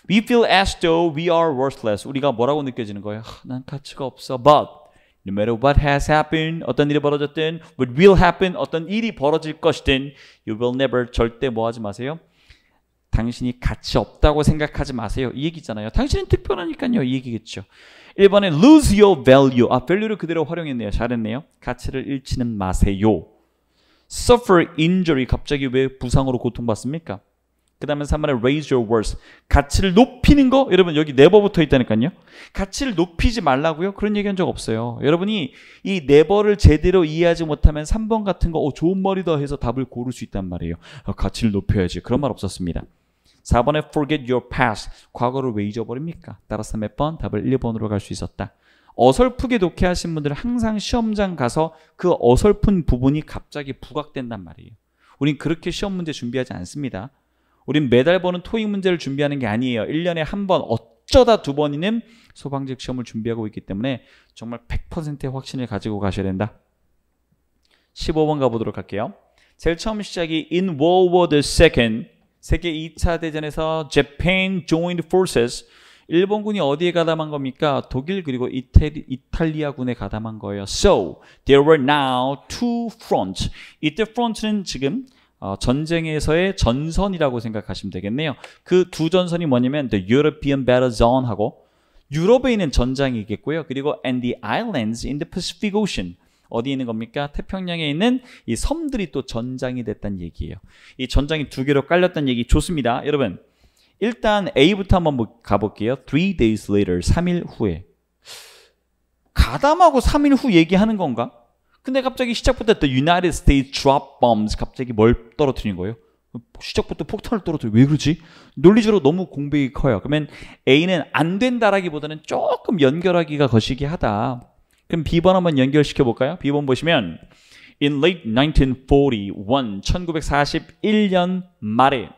we feel as though we are worthless 우리가 뭐라고 느껴지는 거예요? 난 가치가 없어 but No matter what has happened, 어떤 일이 벌어졌든, what will happen, 어떤 일이 벌어질 것이든, you will never 절대 뭐 하지 마세요? 당신이 가치 없다고 생각하지 마세요. 이 얘기잖아요. 당신은 특별하니까요. 이 얘기겠죠. 1번에 lose your value. 아, value를 그대로 활용했네요. 잘했네요. 가치를 잃지는 마세요. suffer injury. 갑자기 왜 부상으로 고통받습니까? 그 다음에 3번에 raise your worth. 가치를 높이는 거? 여러분 여기 네버 v e 붙어 있다니까요. 가치를 높이지 말라고요? 그런 얘기한 적 없어요. 여러분이 이네버를 제대로 이해하지 못하면 3번 같은 거 어, 좋은 머리다 해서 답을 고를 수 있단 말이에요. 어, 가치를 높여야지. 그런 말 없었습니다. 4번에 forget your past. 과거를 왜 잊어버립니까? 따라서 몇 번? 답을 1번으로 갈 수 있었다. 어설프게 독해하신 분들은 항상 시험장 가서 그 어설픈 부분이 갑자기 부각된단 말이에요. 우린 그렇게 시험 문제 준비하지 않습니다. 우린 매달 보는 토익 문제를 준비하는 게 아니에요. 1년에 한 번 어쩌다 두 번이는 소방직 시험을 준비하고 있기 때문에 정말 100%의 확신을 가지고 가셔야 된다. 15번 가보도록 할게요. 제일 처음 시작이 In World War II 세계 2차 대전에서 Japan Joined Forces 일본군이 어디에 가담한 겁니까? 독일 그리고 이태리, 이탈리아군에 가담한 거예요. So, there were now two fronts. 이때 front는 지금 어, 전쟁에서의 전선이라고 생각하시면 되겠네요. 그 두 전선이 뭐냐면 the European Battle Zone 하고 유럽에 있는 전장이겠고요. 그리고 and the islands in the Pacific Ocean 어디 있는 겁니까? 태평양에 있는 이 섬들이 또 전장이 됐단 얘기예요. 이 전장이 두 개로 깔렸단 얘기 좋습니다. 여러분 일단 A부터 한번 가볼게요. Three days later, 3일 후에 가담하고 3일 후 얘기하는 건가? 근데 갑자기 시작부터 또 United States drop bombs 갑자기 뭘 떨어뜨린 거예요? 시작부터 폭탄을 떨어뜨려 왜 그러지? 논리적으로 너무 공백이 커요. 그러면 A는 안 된다라기보다는 조금 연결하기가 거시기하다. 그럼 B번 한번 연결시켜 볼까요? B번 보시면 In late 1941, 1941년 말에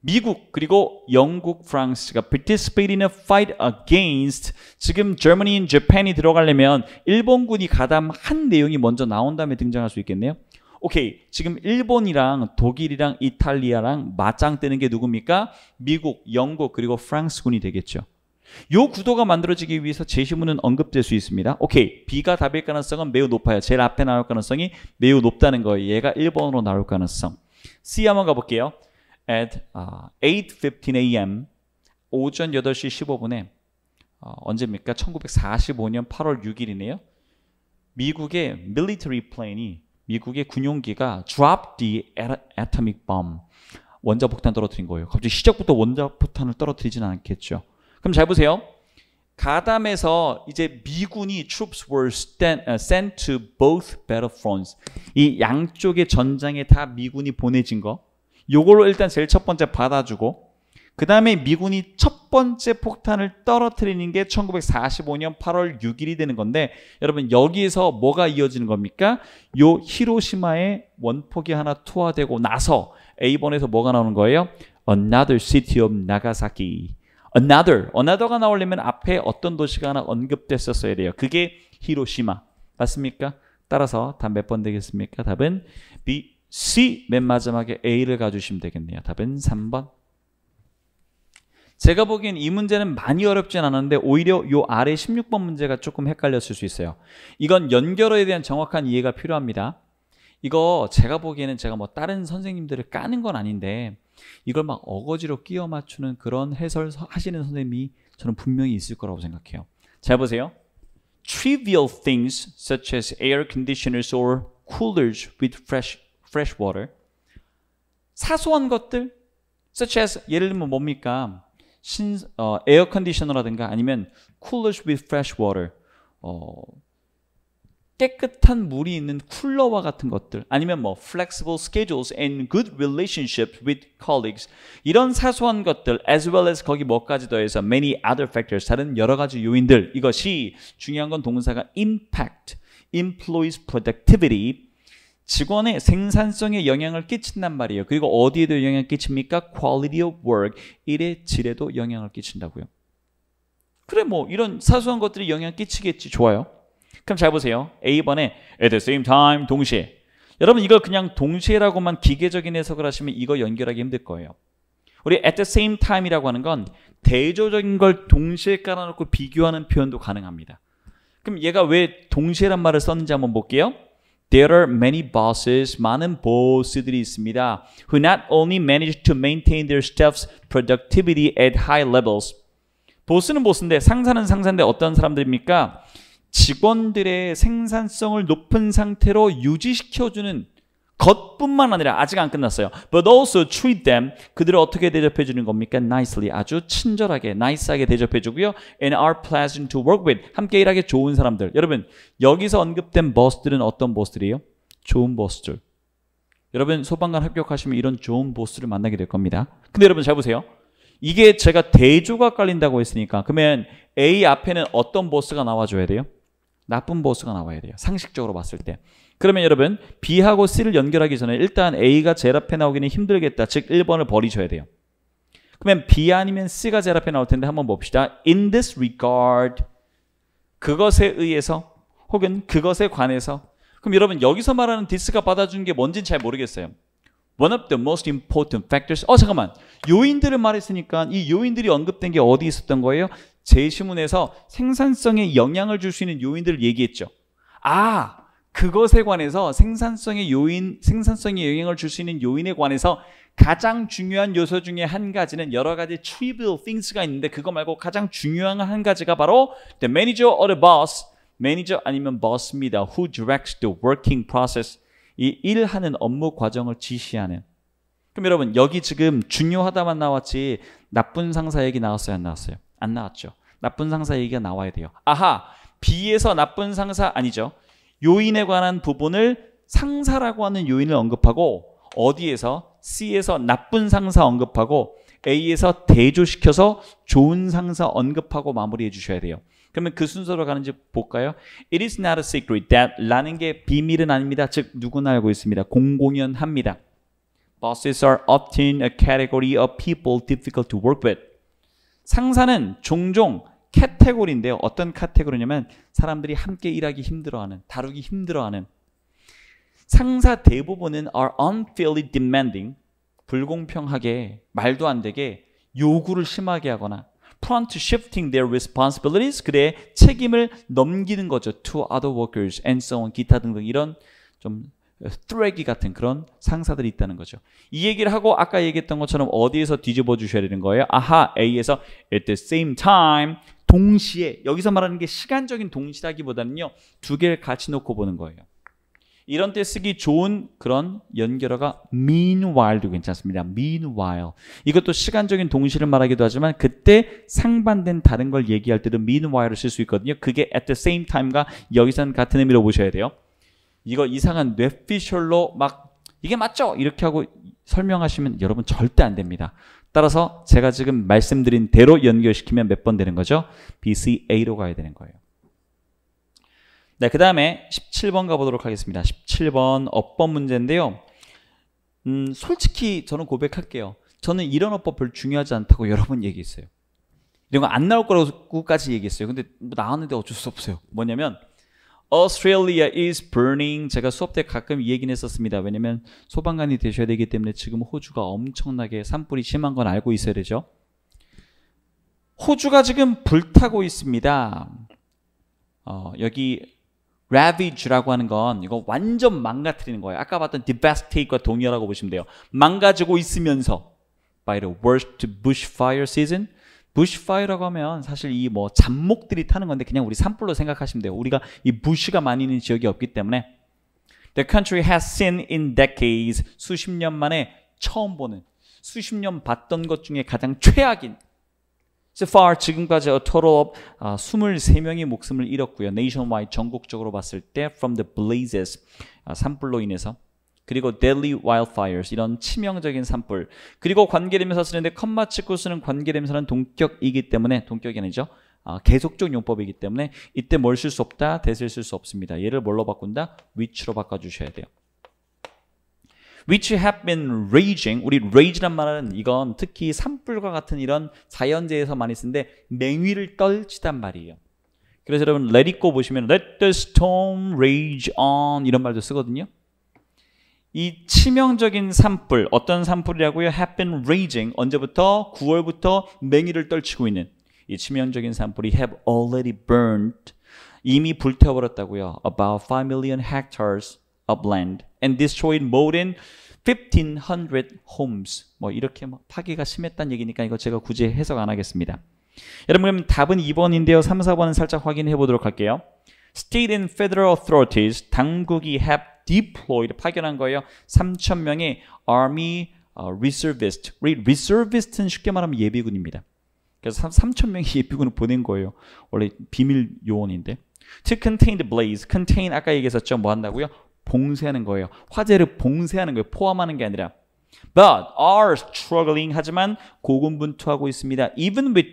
미국 그리고 영국, 프랑스가 participate in a fight against 지금 Germany and Japan이 들어가려면 일본군이 가담한 내용이 먼저 나온 다음에 등장할 수 있겠네요. 오케이 지금 일본이랑 독일이랑 이탈리아랑 맞짱 뜨는 게 누굽니까? 미국, 영국 그리고 프랑스군이 되겠죠. 요 구도가 만들어지기 위해서 제시문은 언급될 수 있습니다. 오케이. B가 답일 가능성은 매우 높아요. 제일 앞에 나올 가능성이 매우 높다는 거예요. 얘가 1번으로 나올 가능성. C 한번 가볼게요. at 8:15 아, a.m. 오전 8시 15분에 어, 언제입니까? 1945년 8월 6일이네요. 미국의 military plane이 미국의 군용기가 drop the atomic bomb 원자폭탄 떨어뜨린 거예요. 갑자기 시작부터 원자폭탄을 떨어뜨리진 않겠죠. 그럼 잘 보세요. 가담에서 이제 미군이 troops were 어, sent to both battlefronts 이 양쪽의 전장에 다 미군이 보내진 거 요걸로 일단 제일 첫 번째 받아주고 그 다음에 미군이 첫 번째 폭탄을 떨어뜨리는 게 1945년 8월 6일이 되는 건데 여러분 여기에서 뭐가 이어지는 겁니까? 요 히로시마에 원폭이 하나 투하되고 나서 A번에서 뭐가 나오는 거예요? Another city of Nagasaki Another, another가 나오려면 앞에 어떤 도시가 하나 언급됐었어야 돼요 그게 히로시마 맞습니까? 따라서 답 몇 번 되겠습니까? 답은 B C 맨 마지막에 A를 가주시면 되겠네요. 답은 3번. 제가 보기엔 이 문제는 많이 어렵진 않은데 오히려 요 아래 16번 문제가 조금 헷갈렸을 수 있어요. 이건 연결어에 대한 정확한 이해가 필요합니다. 이거 제가 보기에는 제가 뭐 다른 선생님들을 까는 건 아닌데 이걸 막 어거지로 끼워 맞추는 그런 해설 하시는 선생님이 저는 분명히 있을 거라고 생각해요. 잘 보세요. Trivial things such as air conditioners or coolers with fresh fresh water. 사소한 것들, such as 예를 들면 뭡니까? 신, 어, 에어 컨디셔너라든가 아니면 coolers with fresh water. 어, 깨끗한 물이 있는 쿨러와 같은 것들 아니면 뭐 flexible schedules and good relationships with colleagues 이런 사소한 것들 as well as 거기 뭐까지 더해서 many other factors 다른 여러 가지 요인들 이것이 중요한 건 동사가 impact employees productivity 직원의 생산성에 영향을 끼친단 말이에요. 그리고 어디에도 영향을 끼칩니까? quality of work, 일의 질에도 영향을 끼친다고요. 그래 뭐 이런 사소한 것들이 영향 끼치겠지. 좋아요. 그럼 잘 보세요. A번에 at the same time 동시에 여러분 이걸 그냥 동시에라고만 기계적인 해석을 하시면 이거 연결하기 힘들 거예요. 우리 at the same time이라고 하는 건 대조적인 걸 동시에 깔아놓고 비교하는 표현도 가능합니다. 그럼 얘가 왜 동시에란 말을 썼는지 한번 볼게요. There are many bosses, 많은 보스들이 있습니다. Who not only manage to maintain their staff's productivity at high levels. 보스는 보스인데 상사는 상사인데 어떤 사람들입니까? 직원들의 생산성을 높은 상태로 유지시켜주는 것뿐만 아니라 아직 안 끝났어요. But also treat them. 그들을 어떻게 대접해 주는 겁니까? Nicely. 아주 친절하게, n i c 하게 대접해 주고요. And are pleasant to work with. 함께 일하기 좋은 사람들. 여러분, 여기서 언급된 보스들은 어떤 보스들이에요? 좋은 보스들. 여러분, 소방관 합격하시면 이런 좋은 보스를 만나게 될 겁니다. 근데 여러분 잘 보세요. 이게 제가 대조가 깔린다고 했으니까 그러면 A 앞에는 어떤 보스가 나와줘야 돼요? 나쁜 보스가 나와야 돼요. 상식적으로 봤을 때. 그러면 여러분 B하고 C를 연결하기 전에 일단 A가 제일 앞에 나오기는 힘들겠다. 즉 1번을 버리셔야 돼요. 그러면 B 아니면 C가 제일 앞에 나올 텐데 한번 봅시다. In this regard 그것에 의해서 혹은 그것에 관해서 그럼 여러분 여기서 말하는 디스가 받아준 게뭔지잘 모르겠어요. One of the most important factors 어 잠깐만 요인들을 말했으니까 이 요인들이 언급된 게 어디 있었던 거예요? 제시문에서 생산성에 영향을 줄 수 있는 요인들을 얘기했죠. 아 그것에 관해서 생산성의 요인, 생산성에 영향을 줄 수 있는 요인에 관해서 가장 중요한 요소 중에 한 가지는 여러 가지 trivial things가 있는데 그거 말고 가장 중요한 한 가지가 바로 the manager or the boss, 매니저 아니면 boss입니다. who directs the working process, 이 일하는 업무 과정을 지시하는. 그럼 여러분 여기 지금 중요하다만 나왔지 나쁜 상사 얘기 나왔어요 안 나왔어요? 안 나왔죠. 나쁜 상사 얘기가 나와야 돼요. 아하 B에서 나쁜 상사 아니죠. 요인에 관한 부분을 상사라고 하는 요인을 언급하고 어디에서 C에서 나쁜 상사 언급하고 A에서 대조시켜서 좋은 상사 언급하고 마무리해 주셔야 돼요. 그러면 그 순서로 가는지 볼까요? It is not a secret that 라는 게 비밀은 아닙니다. 즉 누구나 알고 있습니다. 공공연합니다. Bosses are often a category of people difficult to work with. 상사는 종종 카테고리인데요. 어떤 카테고리냐면 사람들이 함께 일하기 힘들어하는, 다루기 힘들어하는 상사 대부분은 are unfairly demanding, 불공평하게, 말도 안 되게 요구를 심하게 하거나 prompt shifting their responsibilities, 그래 책임을 넘기는 거죠. to other workers and so on, 기타 등등 이런 좀 쓰레기 같은 그런 상사들이 있다는 거죠. 이 얘기를 하고 아까 얘기했던 것처럼 어디에서 뒤집어 주셔야 되는 거예요? 아하, A에서 at the same time 동시에 여기서 말하는 게 시간적인 동시라기보다는요 두 개를 같이 놓고 보는 거예요. 이런 때 쓰기 좋은 그런 연결어가 meanwhile도 괜찮습니다. meanwhile. 이것도 시간적인 동시를 말하기도 하지만 그때 상반된 다른 걸 얘기할 때도 meanwhile을 쓸 수 있거든요. 그게 at the same time과 여기서는 같은 의미로 보셔야 돼요. 이거 이상한 뇌피셜로 막 이게 맞죠? 이렇게 하고 설명하시면 여러분 절대 안 됩니다. 따라서 제가 지금 말씀드린 대로 연결시키면 몇 번 되는 거죠? BCA로 가야 되는 거예요. 네, 그 다음에 17번 가보도록 하겠습니다. 17번 어법 문제인데요. 음, 솔직히 저는 고백할게요. 저는 이런 어법별 중요하지 않다고 여러 번 얘기했어요. 이런 거 안 나올 거라고까지 얘기했어요. 근데 뭐 나왔는데 어쩔 수 없어요. 뭐냐면 Australia is burning. 제가 수업 때 가끔 이 얘기는 했었습니다. 왜냐면 소방관이 되셔야 되기 때문에 지금 호주가 엄청나게 산불이 심한 건 알고 있어야 되죠. 호주가 지금 불타고 있습니다. 어, 여기 ravage라고 하는 건 이거 완전 망가뜨리는 거예요. 아까 봤던 devastate과 동일하고 보시면 돼요. 망가지고 있으면서 by the worst bushfire season 부시파이라고 하면 사실 이 뭐 잡목들이 타는 건데 그냥 우리 산불로 생각하시면 돼요. 우리가 이 부시가 많이 있는 지역이 없기 때문에 The country has seen in decades 수십 년 만에 처음 보는 수십 년 봤던 것 중에 가장 최악인 So far 지금까지 a total of 2 아, 3명의 목숨을 잃었고요. nationwide 전국적으로 봤을 때 from the blazes 아, 산불로 인해서 그리고 deadly wildfires 이런 치명적인 산불 그리고 관계대명사 쓰는데 컴마 치고 쓰는 관계대명사는 동격이기 때문에 동격이 아니죠 아, 계속적 용법이기 때문에 이때 뭘 쓸 수 없다 대세를 쓸수 없습니다 얘를 뭘로 바꾼다? 위치로 바꿔주셔야 돼요 which have been raging 우리 rage란 말은 이건 특히 산불과 같은 이런 자연재해에서 많이 쓰는데 맹위를 떨치단 말이에요 그래서 여러분 let it go 보시면 let the storm rage on 이런 말도 쓰거든요 이 치명적인 산불 어떤 산불이라고요? have been raging 언제부터? 9월부터 맹위를 떨치고 있는 이 치명적인 산불이 have already burned 이미 불태워버렸다고요. about 5 million hectares of land and destroyed more than 1500 homes 뭐 이렇게 파괴가 심했다는 얘기니까 이거 제가 굳이 해석 안 하겠습니다. 여러분 그럼 답은 2번인데요. 3, 4번은 살짝 확인해 보도록 할게요. State and federal authorities 당국이 have deployed 파견한 거예요. 3천 명의 army reservist. reservist는 쉽게 말하면 예비군입니다. 그래서 3천 명의 예비군을 보낸 거예요. 원래 비밀 요원인데. To contain the blaze. contain 아까 얘기했었죠. 뭐 한다고요? 봉쇄하는 거예요. 화재를 봉쇄하는 거예요. 포함하는 게 아니라 But are struggling 하지만 고군분투하고 있습니다. Even with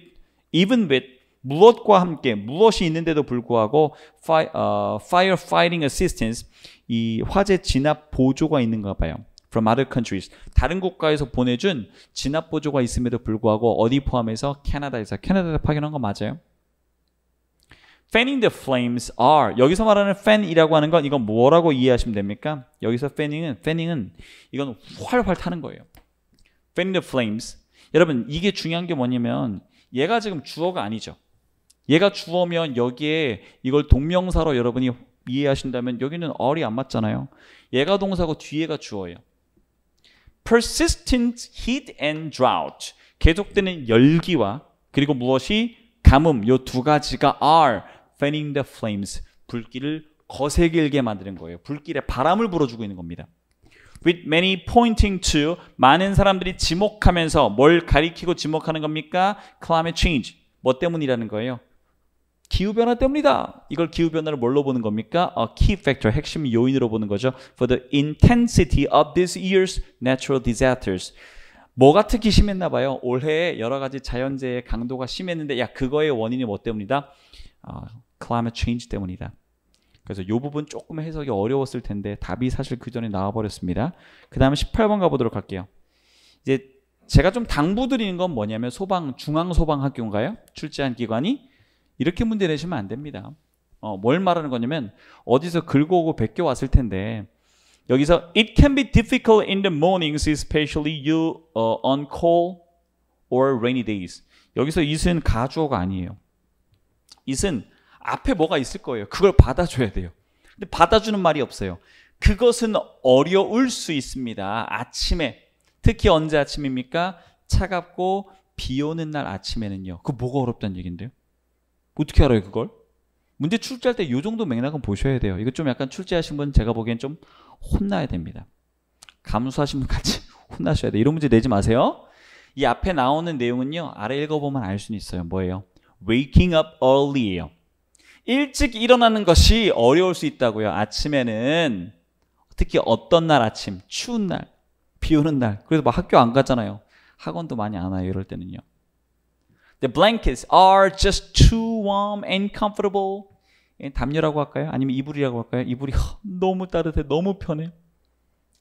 even with 무엇과 함께 무엇이 있는데도 불구하고 fire, uh, firefighting assistance 이 화재 진압 보조가 있는가 봐요. From other countries. 다른 국가에서 보내준 진압 보조가 있음에도 불구하고 어디 포함해서 캐나다에서 캐나다에서 파견한 거 맞아요? Fanning the flames are 여기서 말하는 fan이라고 하는 건 이건 뭐라고 이해하시면 됩니까? 여기서 fanning은 fanning은 이건 활활 타는 거예요. Fanning the flames. 여러분 이게 중요한 게 뭐냐면 얘가 지금 주어가 아니죠. 얘가 주어면 여기에 이걸 동명사로 여러분이 이해하신다면 여기는 얼이 안 맞잖아요. 얘가 동사고 뒤에가 주어예요. persistent heat and drought 계속되는 열기와 그리고 무엇이 가뭄 요 두 가지가 r fanning the flames 불길을 거세게 만드는 거예요. 불길에 바람을 불어주고 있는 겁니다. with many pointing to 많은 사람들이 지목하면서 뭘 가리키고 지목하는 겁니까? climate change 뭐 때문이라는 거예요. 기후변화 때문이다. 이걸 기후변화를 뭘로 보는 겁니까? 어, key factor, 핵심 요인으로 보는 거죠. For the intensity of this year's natural disasters. 뭐가 특히 심했나 봐요. 올해 여러 가지 자연재해 강도가 심했는데 야 그거의 원인이 뭐 때문이다? 어, climate change 때문이다. 그래서 이 부분 조금 해석이 어려웠을 텐데 답이 사실 그 전에 나와버렸습니다. 그 다음에 18번 가보도록 할게요. 이제 제가 좀 당부드리는 건 뭐냐면 소방 중앙소방학교인가요? 출제한 기관이 이렇게 문제 내시면 안 됩니다. 어, 뭘 말하는 거냐면 어디서 긁어오고 베겨왔을 텐데 여기서 it can be difficult in the mornings especially you uh, on cold or rainy days 여기서 is은 가주어가 아니에요. is은 앞에 뭐가 있을 거예요. 그걸 받아줘야 돼요. 근데 받아주는 말이 없어요. 그것은 어려울 수 있습니다. 아침에 특히 언제 아침입니까? 차갑고 비 오는 날 아침에는요. 그 뭐가 어렵다는 얘긴데요? 어떻게 알아요 그걸? 문제 출제할 때 이 정도 맥락은 보셔야 돼요. 이거 좀 약간 출제하신 분 제가 보기엔 좀 혼나야 됩니다. 감수하신 분까지 혼나셔야 돼요. 이런 문제 내지 마세요. 이 앞에 나오는 내용은요. 아래 읽어보면 알 수는 있어요. 뭐예요? Waking up early예요. 일찍 일어나는 것이 어려울 수 있다고요. 아침에는 특히 어떤 날 아침, 추운 날, 비 오는 날. 그래서 막 학교 안 가잖아요. 학원도 많이 안 와요. 이럴 때는요. The blankets are just too warm and comfortable. 담요라고 할까요? 아니면 이불이라고 할까요? 이불이 너무 따뜻해, 너무 편해.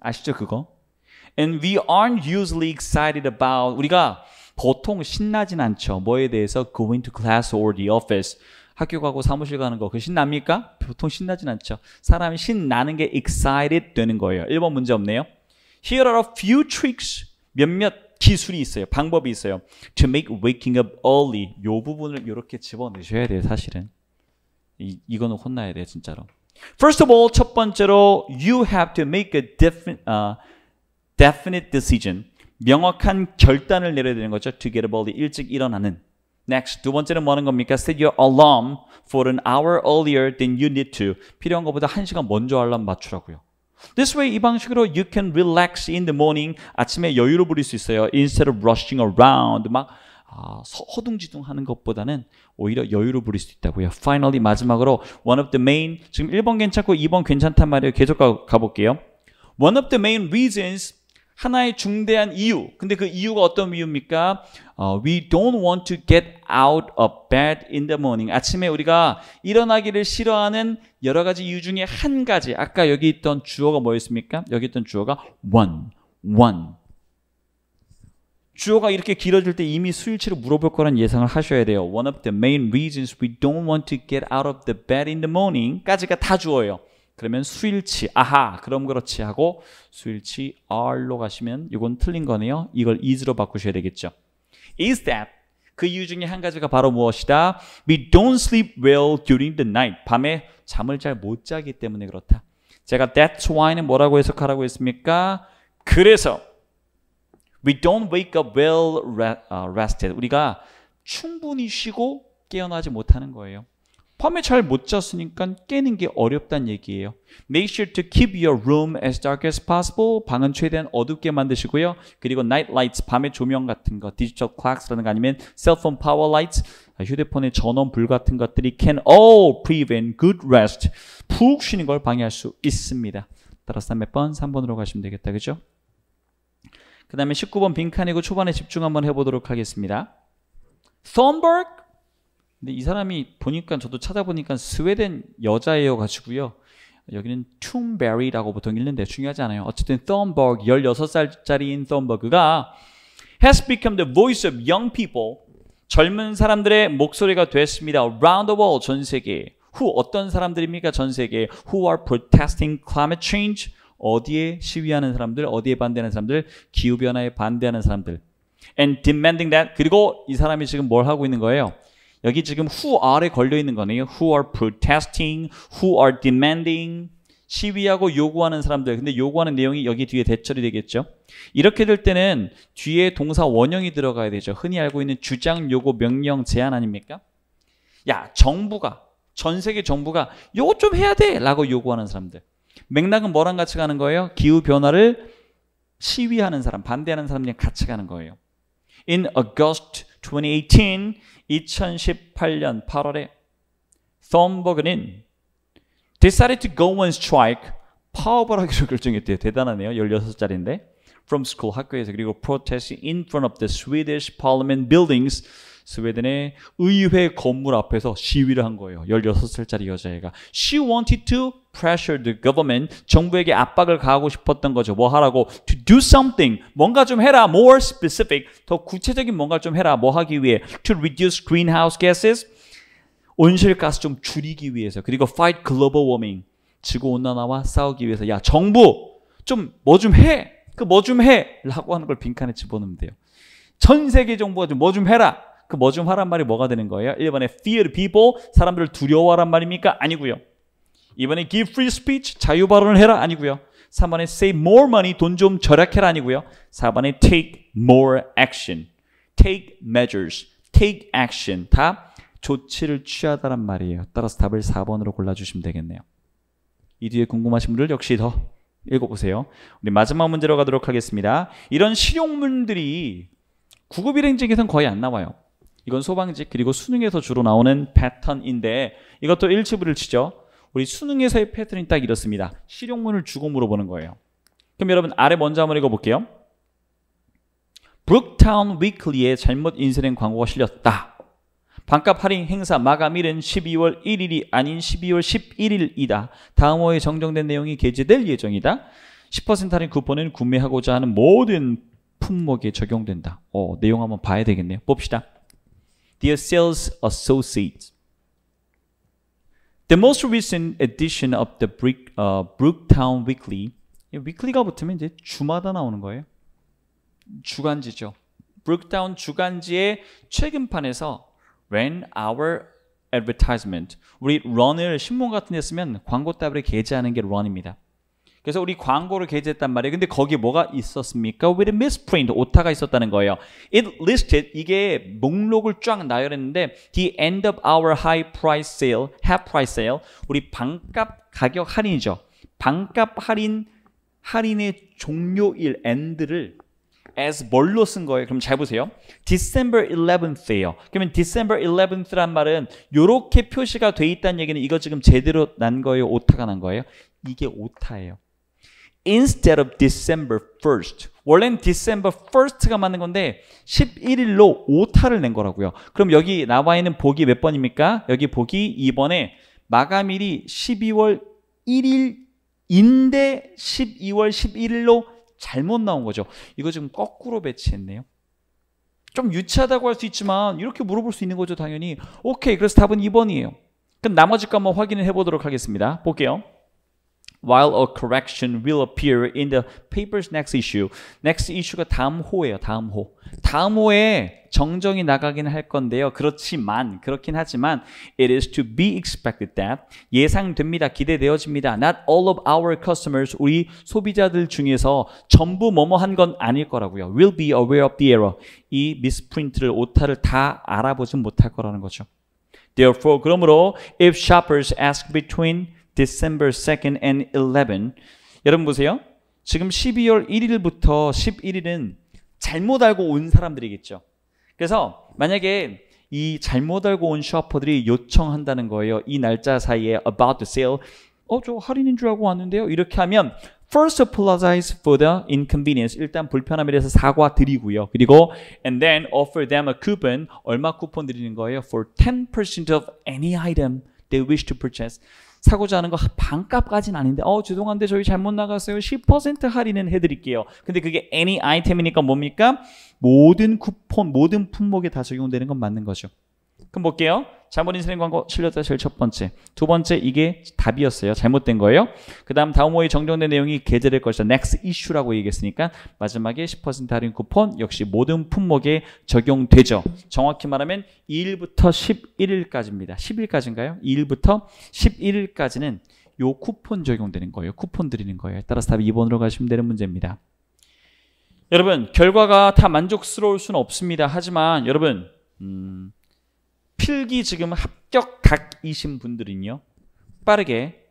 아시죠 그거? And we aren't usually excited about 우리가 보통 신나진 않죠. 뭐에 대해서 going to class or the office. 학교 가고 사무실 가는 거그 신납니까? 보통 신나진 않죠. 사람이 신나는 게 excited 되는 거예요. 1번 문제 없네요. Here are a few tricks. 몇몇 기술이 있어요. 방법이 있어요. To make waking up early. 요 부분을 이렇게 집어넣으셔야 돼요. 사실은. 이, 이거는 혼나야 돼요. 진짜로. First of all, 첫 번째로 you have to make a definite, uh, definite decision. 명확한 결단을 내려야 되는 거죠. To get up early. 일찍 일어나는. Next, 두 번째는 뭐 하는 겁니까? Set your alarm for an hour earlier than you need to. 필요한 것보다 1시간 먼저 알람 맞추라고요. This way 이 방식으로 you can relax in the morning 아침에 여유를 부릴 수 있어요. Instead of rushing around 막 아, 허둥지둥 하는 것보다는 오히려 여유를 부릴 수 있다고요. Finally 마지막으로 one of the main 지금 1번 괜찮고 2번 괜찮단 말이에요. 계속 가, 가볼게요. One of the main reasons 하나의 중대한 이유. 근데 그 이유가 어떤 이유입니까? 어, we don't want to get out of bed in the morning. 아침에 우리가 일어나기를 싫어하는 여러 가지 이유 중에 한 가지. 아까 여기 있던 주어가 뭐였습니까? 여기 있던 주어가 one, one. 주어가 이렇게 길어질 때 이미 수일치로 물어볼 거란 예상을 하셔야 돼요. One of the main reasons we don't want to get out of the bed in the morning 까지가 다 주어예요. 그러면 수일치 아하 그럼 그렇지 하고 수일치 a r 로 가시면 이건 틀린 거네요. 이걸 is로 바꾸셔야 되겠죠. is that 그 이유 중에 한 가지가 바로 무엇이다? We don't sleep well during the night. 밤에 잠을 잘 못 자기 때문에 그렇다. 제가 that's why는 뭐라고 해석하라고 했습니까? 그래서 We don't wake up well 아, rested. 우리가 충분히 쉬고 깨어나지 못하는 거예요. 밤에 잘 못 잤으니까 깨는 게 어렵단 얘기예요. Make sure to keep your room as dark as possible. 방은 최대한 어둡게 만드시고요. 그리고 night lights, 밤의 조명 같은 거, digital clocks,라든가 아니면 cell phone power lights, 아, 휴대폰의 전원 불 같은 것들이 can all prevent good rest. 푹 쉬는 걸 방해할 수 있습니다. 따라서 몇 번? 3번으로 가시면 되겠다. 그죠? 그 다음에 19번 빈칸이고 초반에 집중 한번 해보도록 하겠습니다. Thornburg 근데 이 사람이 보니까 저도 찾아보니까 스웨덴 여자예요 가지고요. 여기는 툼베리라고 보통 읽는데 중요하지 않아요. 어쨌든 톰버그 16살짜리인 톰버그가 has become the voice of young people 젊은 사람들의 목소리가 됐습니다. around the world 전 세계. who 어떤 사람들입니까? 전 세계. who are protesting climate change 어디에 시위하는 사람들, 어디에 반대하는 사람들, 기후 변화에 반대하는 사람들. and demanding that 그리고 이 사람이 지금 뭘 하고 있는 거예요? 여기 지금 who are에 걸려 있는 거네요. who are protesting, who are demanding. 시위하고 요구하는 사람들. 근데 요구하는 내용이 여기 뒤에 대처리 되겠죠. 이렇게 될 때는 뒤에 동사 원형이 들어가야 되죠. 흔히 알고 있는 주장, 요구, 명령, 제안 아닙니까? 야, 정부가, 전 세계 정부가 요거 좀 해야 돼! 라고 요구하는 사람들. 맥락은 뭐랑 같이 가는 거예요? 기후변화를 시위하는 사람, 반대하는 사람이랑 같이 가는 거예요. In August 2018, 2018년 8월에 톰버그는 decided to go on strike 파업을 하기로 결정했대요. 대단하네요. 16자리인데 from school 학교에서 그리고 protest in front of the Swedish parliament buildings 스웨덴의 의회 건물 앞에서 시위를 한 거예요. 16살짜리 여자애가. She wanted to pressure the government. 정부에게 압박을 가하고 싶었던 거죠. 뭐 하라고? To do something. 뭔가 좀 해라. More specific. 더 구체적인 뭔가 좀 해라. 뭐 하기 위해? To reduce greenhouse gases. 온실가스 좀 줄이기 위해서. 그리고 fight global warming. 지구온난화와 싸우기 위해서. 야, 정부! 좀 뭐좀 뭐 해! 그 뭐 좀 해! 라고 하는 걸 빈칸에 집어넣으면 돼요. 전 세계 정부가 좀 뭐좀 뭐 해라! 그뭐좀 하란 말이 뭐가 되는 거예요? 1번에 fear people, 사람들을 두려워하란 말입니까? 아니고요. 2번에 give free speech, 자유 발언을 해라? 아니고요. 3번에 save more money, 돈 좀 절약해라? 아니고요. 4번에 take more action, take measures, take action 다 조치를 취하다란 말이에요. 따라서 답을 4번으로 골라주시면 되겠네요. 이 뒤에 궁금하신 분들 역시 더 읽어보세요. 우리 마지막 문제로 가도록 하겠습니다. 이런 실용문들이 구급 일행직에선 거의 안 나와요. 이건 소방직 그리고 수능에서 주로 나오는 패턴인데 이것도 일치부를 치죠. 우리 수능에서의 패턴이 딱 이렇습니다. 실용문을 주고 물어보는 거예요. 그럼 여러분 아래 먼저 한번 읽어볼게요. 브룩타운 위클리에 잘못 인쇄된 광고가 실렸다. 반값 할인 행사 마감일은 12월 1일이 아닌 12월 11일이다. 다음 호에 정정된 내용이 게재될 예정이다. 10% 할인 쿠폰은 구매하고자 하는 모든 품목에 적용된다. 어, 내용 한번 봐야 되겠네요. 봅시다. their sales associates. The most recent edition of the Brick, uh, Brooktown Weekly Weekly가 붙으면 이제 주마다 나오는 거예요. 주간지죠. Brooktown 주간지의 최근판에서 When Our Advertisement 우리 Run을 신문 같은 데 쓰면 광고 따블에 게재하는 게 Run입니다. 그래서 우리 광고를 게재했단 말이에요. 근데 거기에 뭐가 있었습니까? With a misprint, 오타가 있었다는 거예요. It listed, 이게 목록을 쫙 나열했는데 The end of our high price sale, half price sale, 우리 반값 가격 할인이죠. 반값 할인, 할인의 종료일, end를 as 뭘로 쓴 거예요? 그럼 잘 보세요. December 11th예요. 그러면 December 11th란 말은 이렇게 표시가 돼 있다는 얘기는 이거 지금 제대로 난 거예요? 오타가 난 거예요? 이게 오타예요. instead of December 1st. 원래는 December 1st가 맞는 건데 11일로 오타를 낸 거라고요. 그럼 여기 나와 있는 보기 몇 번입니까? 여기 보기 2번에 마감일이 12월 1일인데 12월 11일로 잘못 나온 거죠. 이거 지금 거꾸로 배치했네요. 좀 유치하다고 할 수 있지만 이렇게 물어볼 수 있는 거죠 당연히 오케이 그래서 답은 2번이에요 그럼 나머지 거 한번 확인을 해보도록 하겠습니다 볼게요 while a correction will appear in the paper's next issue. next issue가 다음 호예요. 다음 호. 다음 호에 정정이 나가긴 할 건데요. 그렇지만 그렇긴 하지만 it is to be expected that 예상됩니다. 기대되어집니다. not all of our customers 우리 소비자들 중에서 전부 뭐뭐 한건 아닐 거라고요. will be aware of the error. 이 미스프린트를 오타를 다 알아보진 못할 거라는 거죠. Therefore 그러므로 if shoppers ask between December 2nd and 11. 여러분 보세요. 지금 12월 1일부터 11일은 잘못 알고 온 사람들이겠죠. 그래서 만약에 이 잘못 알고 온슈퍼들이 요청한다는 거예요. 이 날짜 사이에 about the sale. 어, 저 할인인 줄 알고 왔는데요. 이렇게 하면 first apologize for the inconvenience. 일단 불편함에 대해서 사과드리고요. 그리고 and then offer them a coupon. 얼마 쿠폰 드리는 거예요? for 10% of any item they wish to purchase. 사고자 하는 거 반값까지는 아닌데 어 죄송한데 저희 잘못 나갔어요. 10% 할인은 해드릴게요. 근데 그게 any 아이템이니까 뭡니까? 모든 쿠폰, 모든 품목에 다 적용되는 건 맞는 거죠. 그럼 볼게요. 잘못 인쇄된 광고 실렸다 제일 첫 번째. 두 번째 이게 답이었어요. 잘못된 거예요. 그 다음 다운모의 정정된 내용이 게재될 것이다. next issue라고 얘기했으니까 마지막에 10% 할인 쿠폰 역시 모든 품목에 적용되죠. 정확히 말하면 2일부터 11일까지입니다. 10일까지인가요? 2일부터 11일까지는 요 쿠폰 적용되는 거예요. 쿠폰 드리는 거예요. 따라서 답 2번으로 가시면 되는 문제입니다. 여러분 결과가 다 만족스러울 수는 없습니다. 하지만 여러분 음, 필기 지금 합격 각이신 분들은요. 빠르게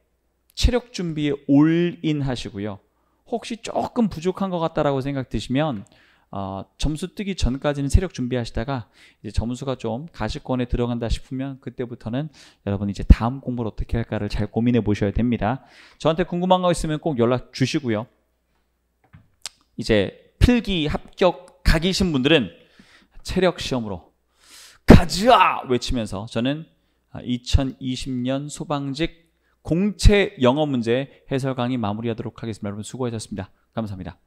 체력 준비에 올인 하시고요. 혹시 조금 부족한 것 같다라고 생각 되시면 어, 점수 뜨기 전까지는 체력 준비하시다가 이제 점수가 좀 가시권에 들어간다 싶으면 그때부터는 여러분 이제 다음 공부를 어떻게 할까를 잘 고민해 보셔야 됩니다. 저한테 궁금한 거 있으면 꼭 연락 주시고요. 이제 필기 합격 각이신 분들은 체력 시험으로 가즈아 외치면서 저는 2020년 아, 소방직 공채 영어 문제 해설 강의 마무리하도록 하겠습니다. 여러분 수고하셨습니다. 감사합니다.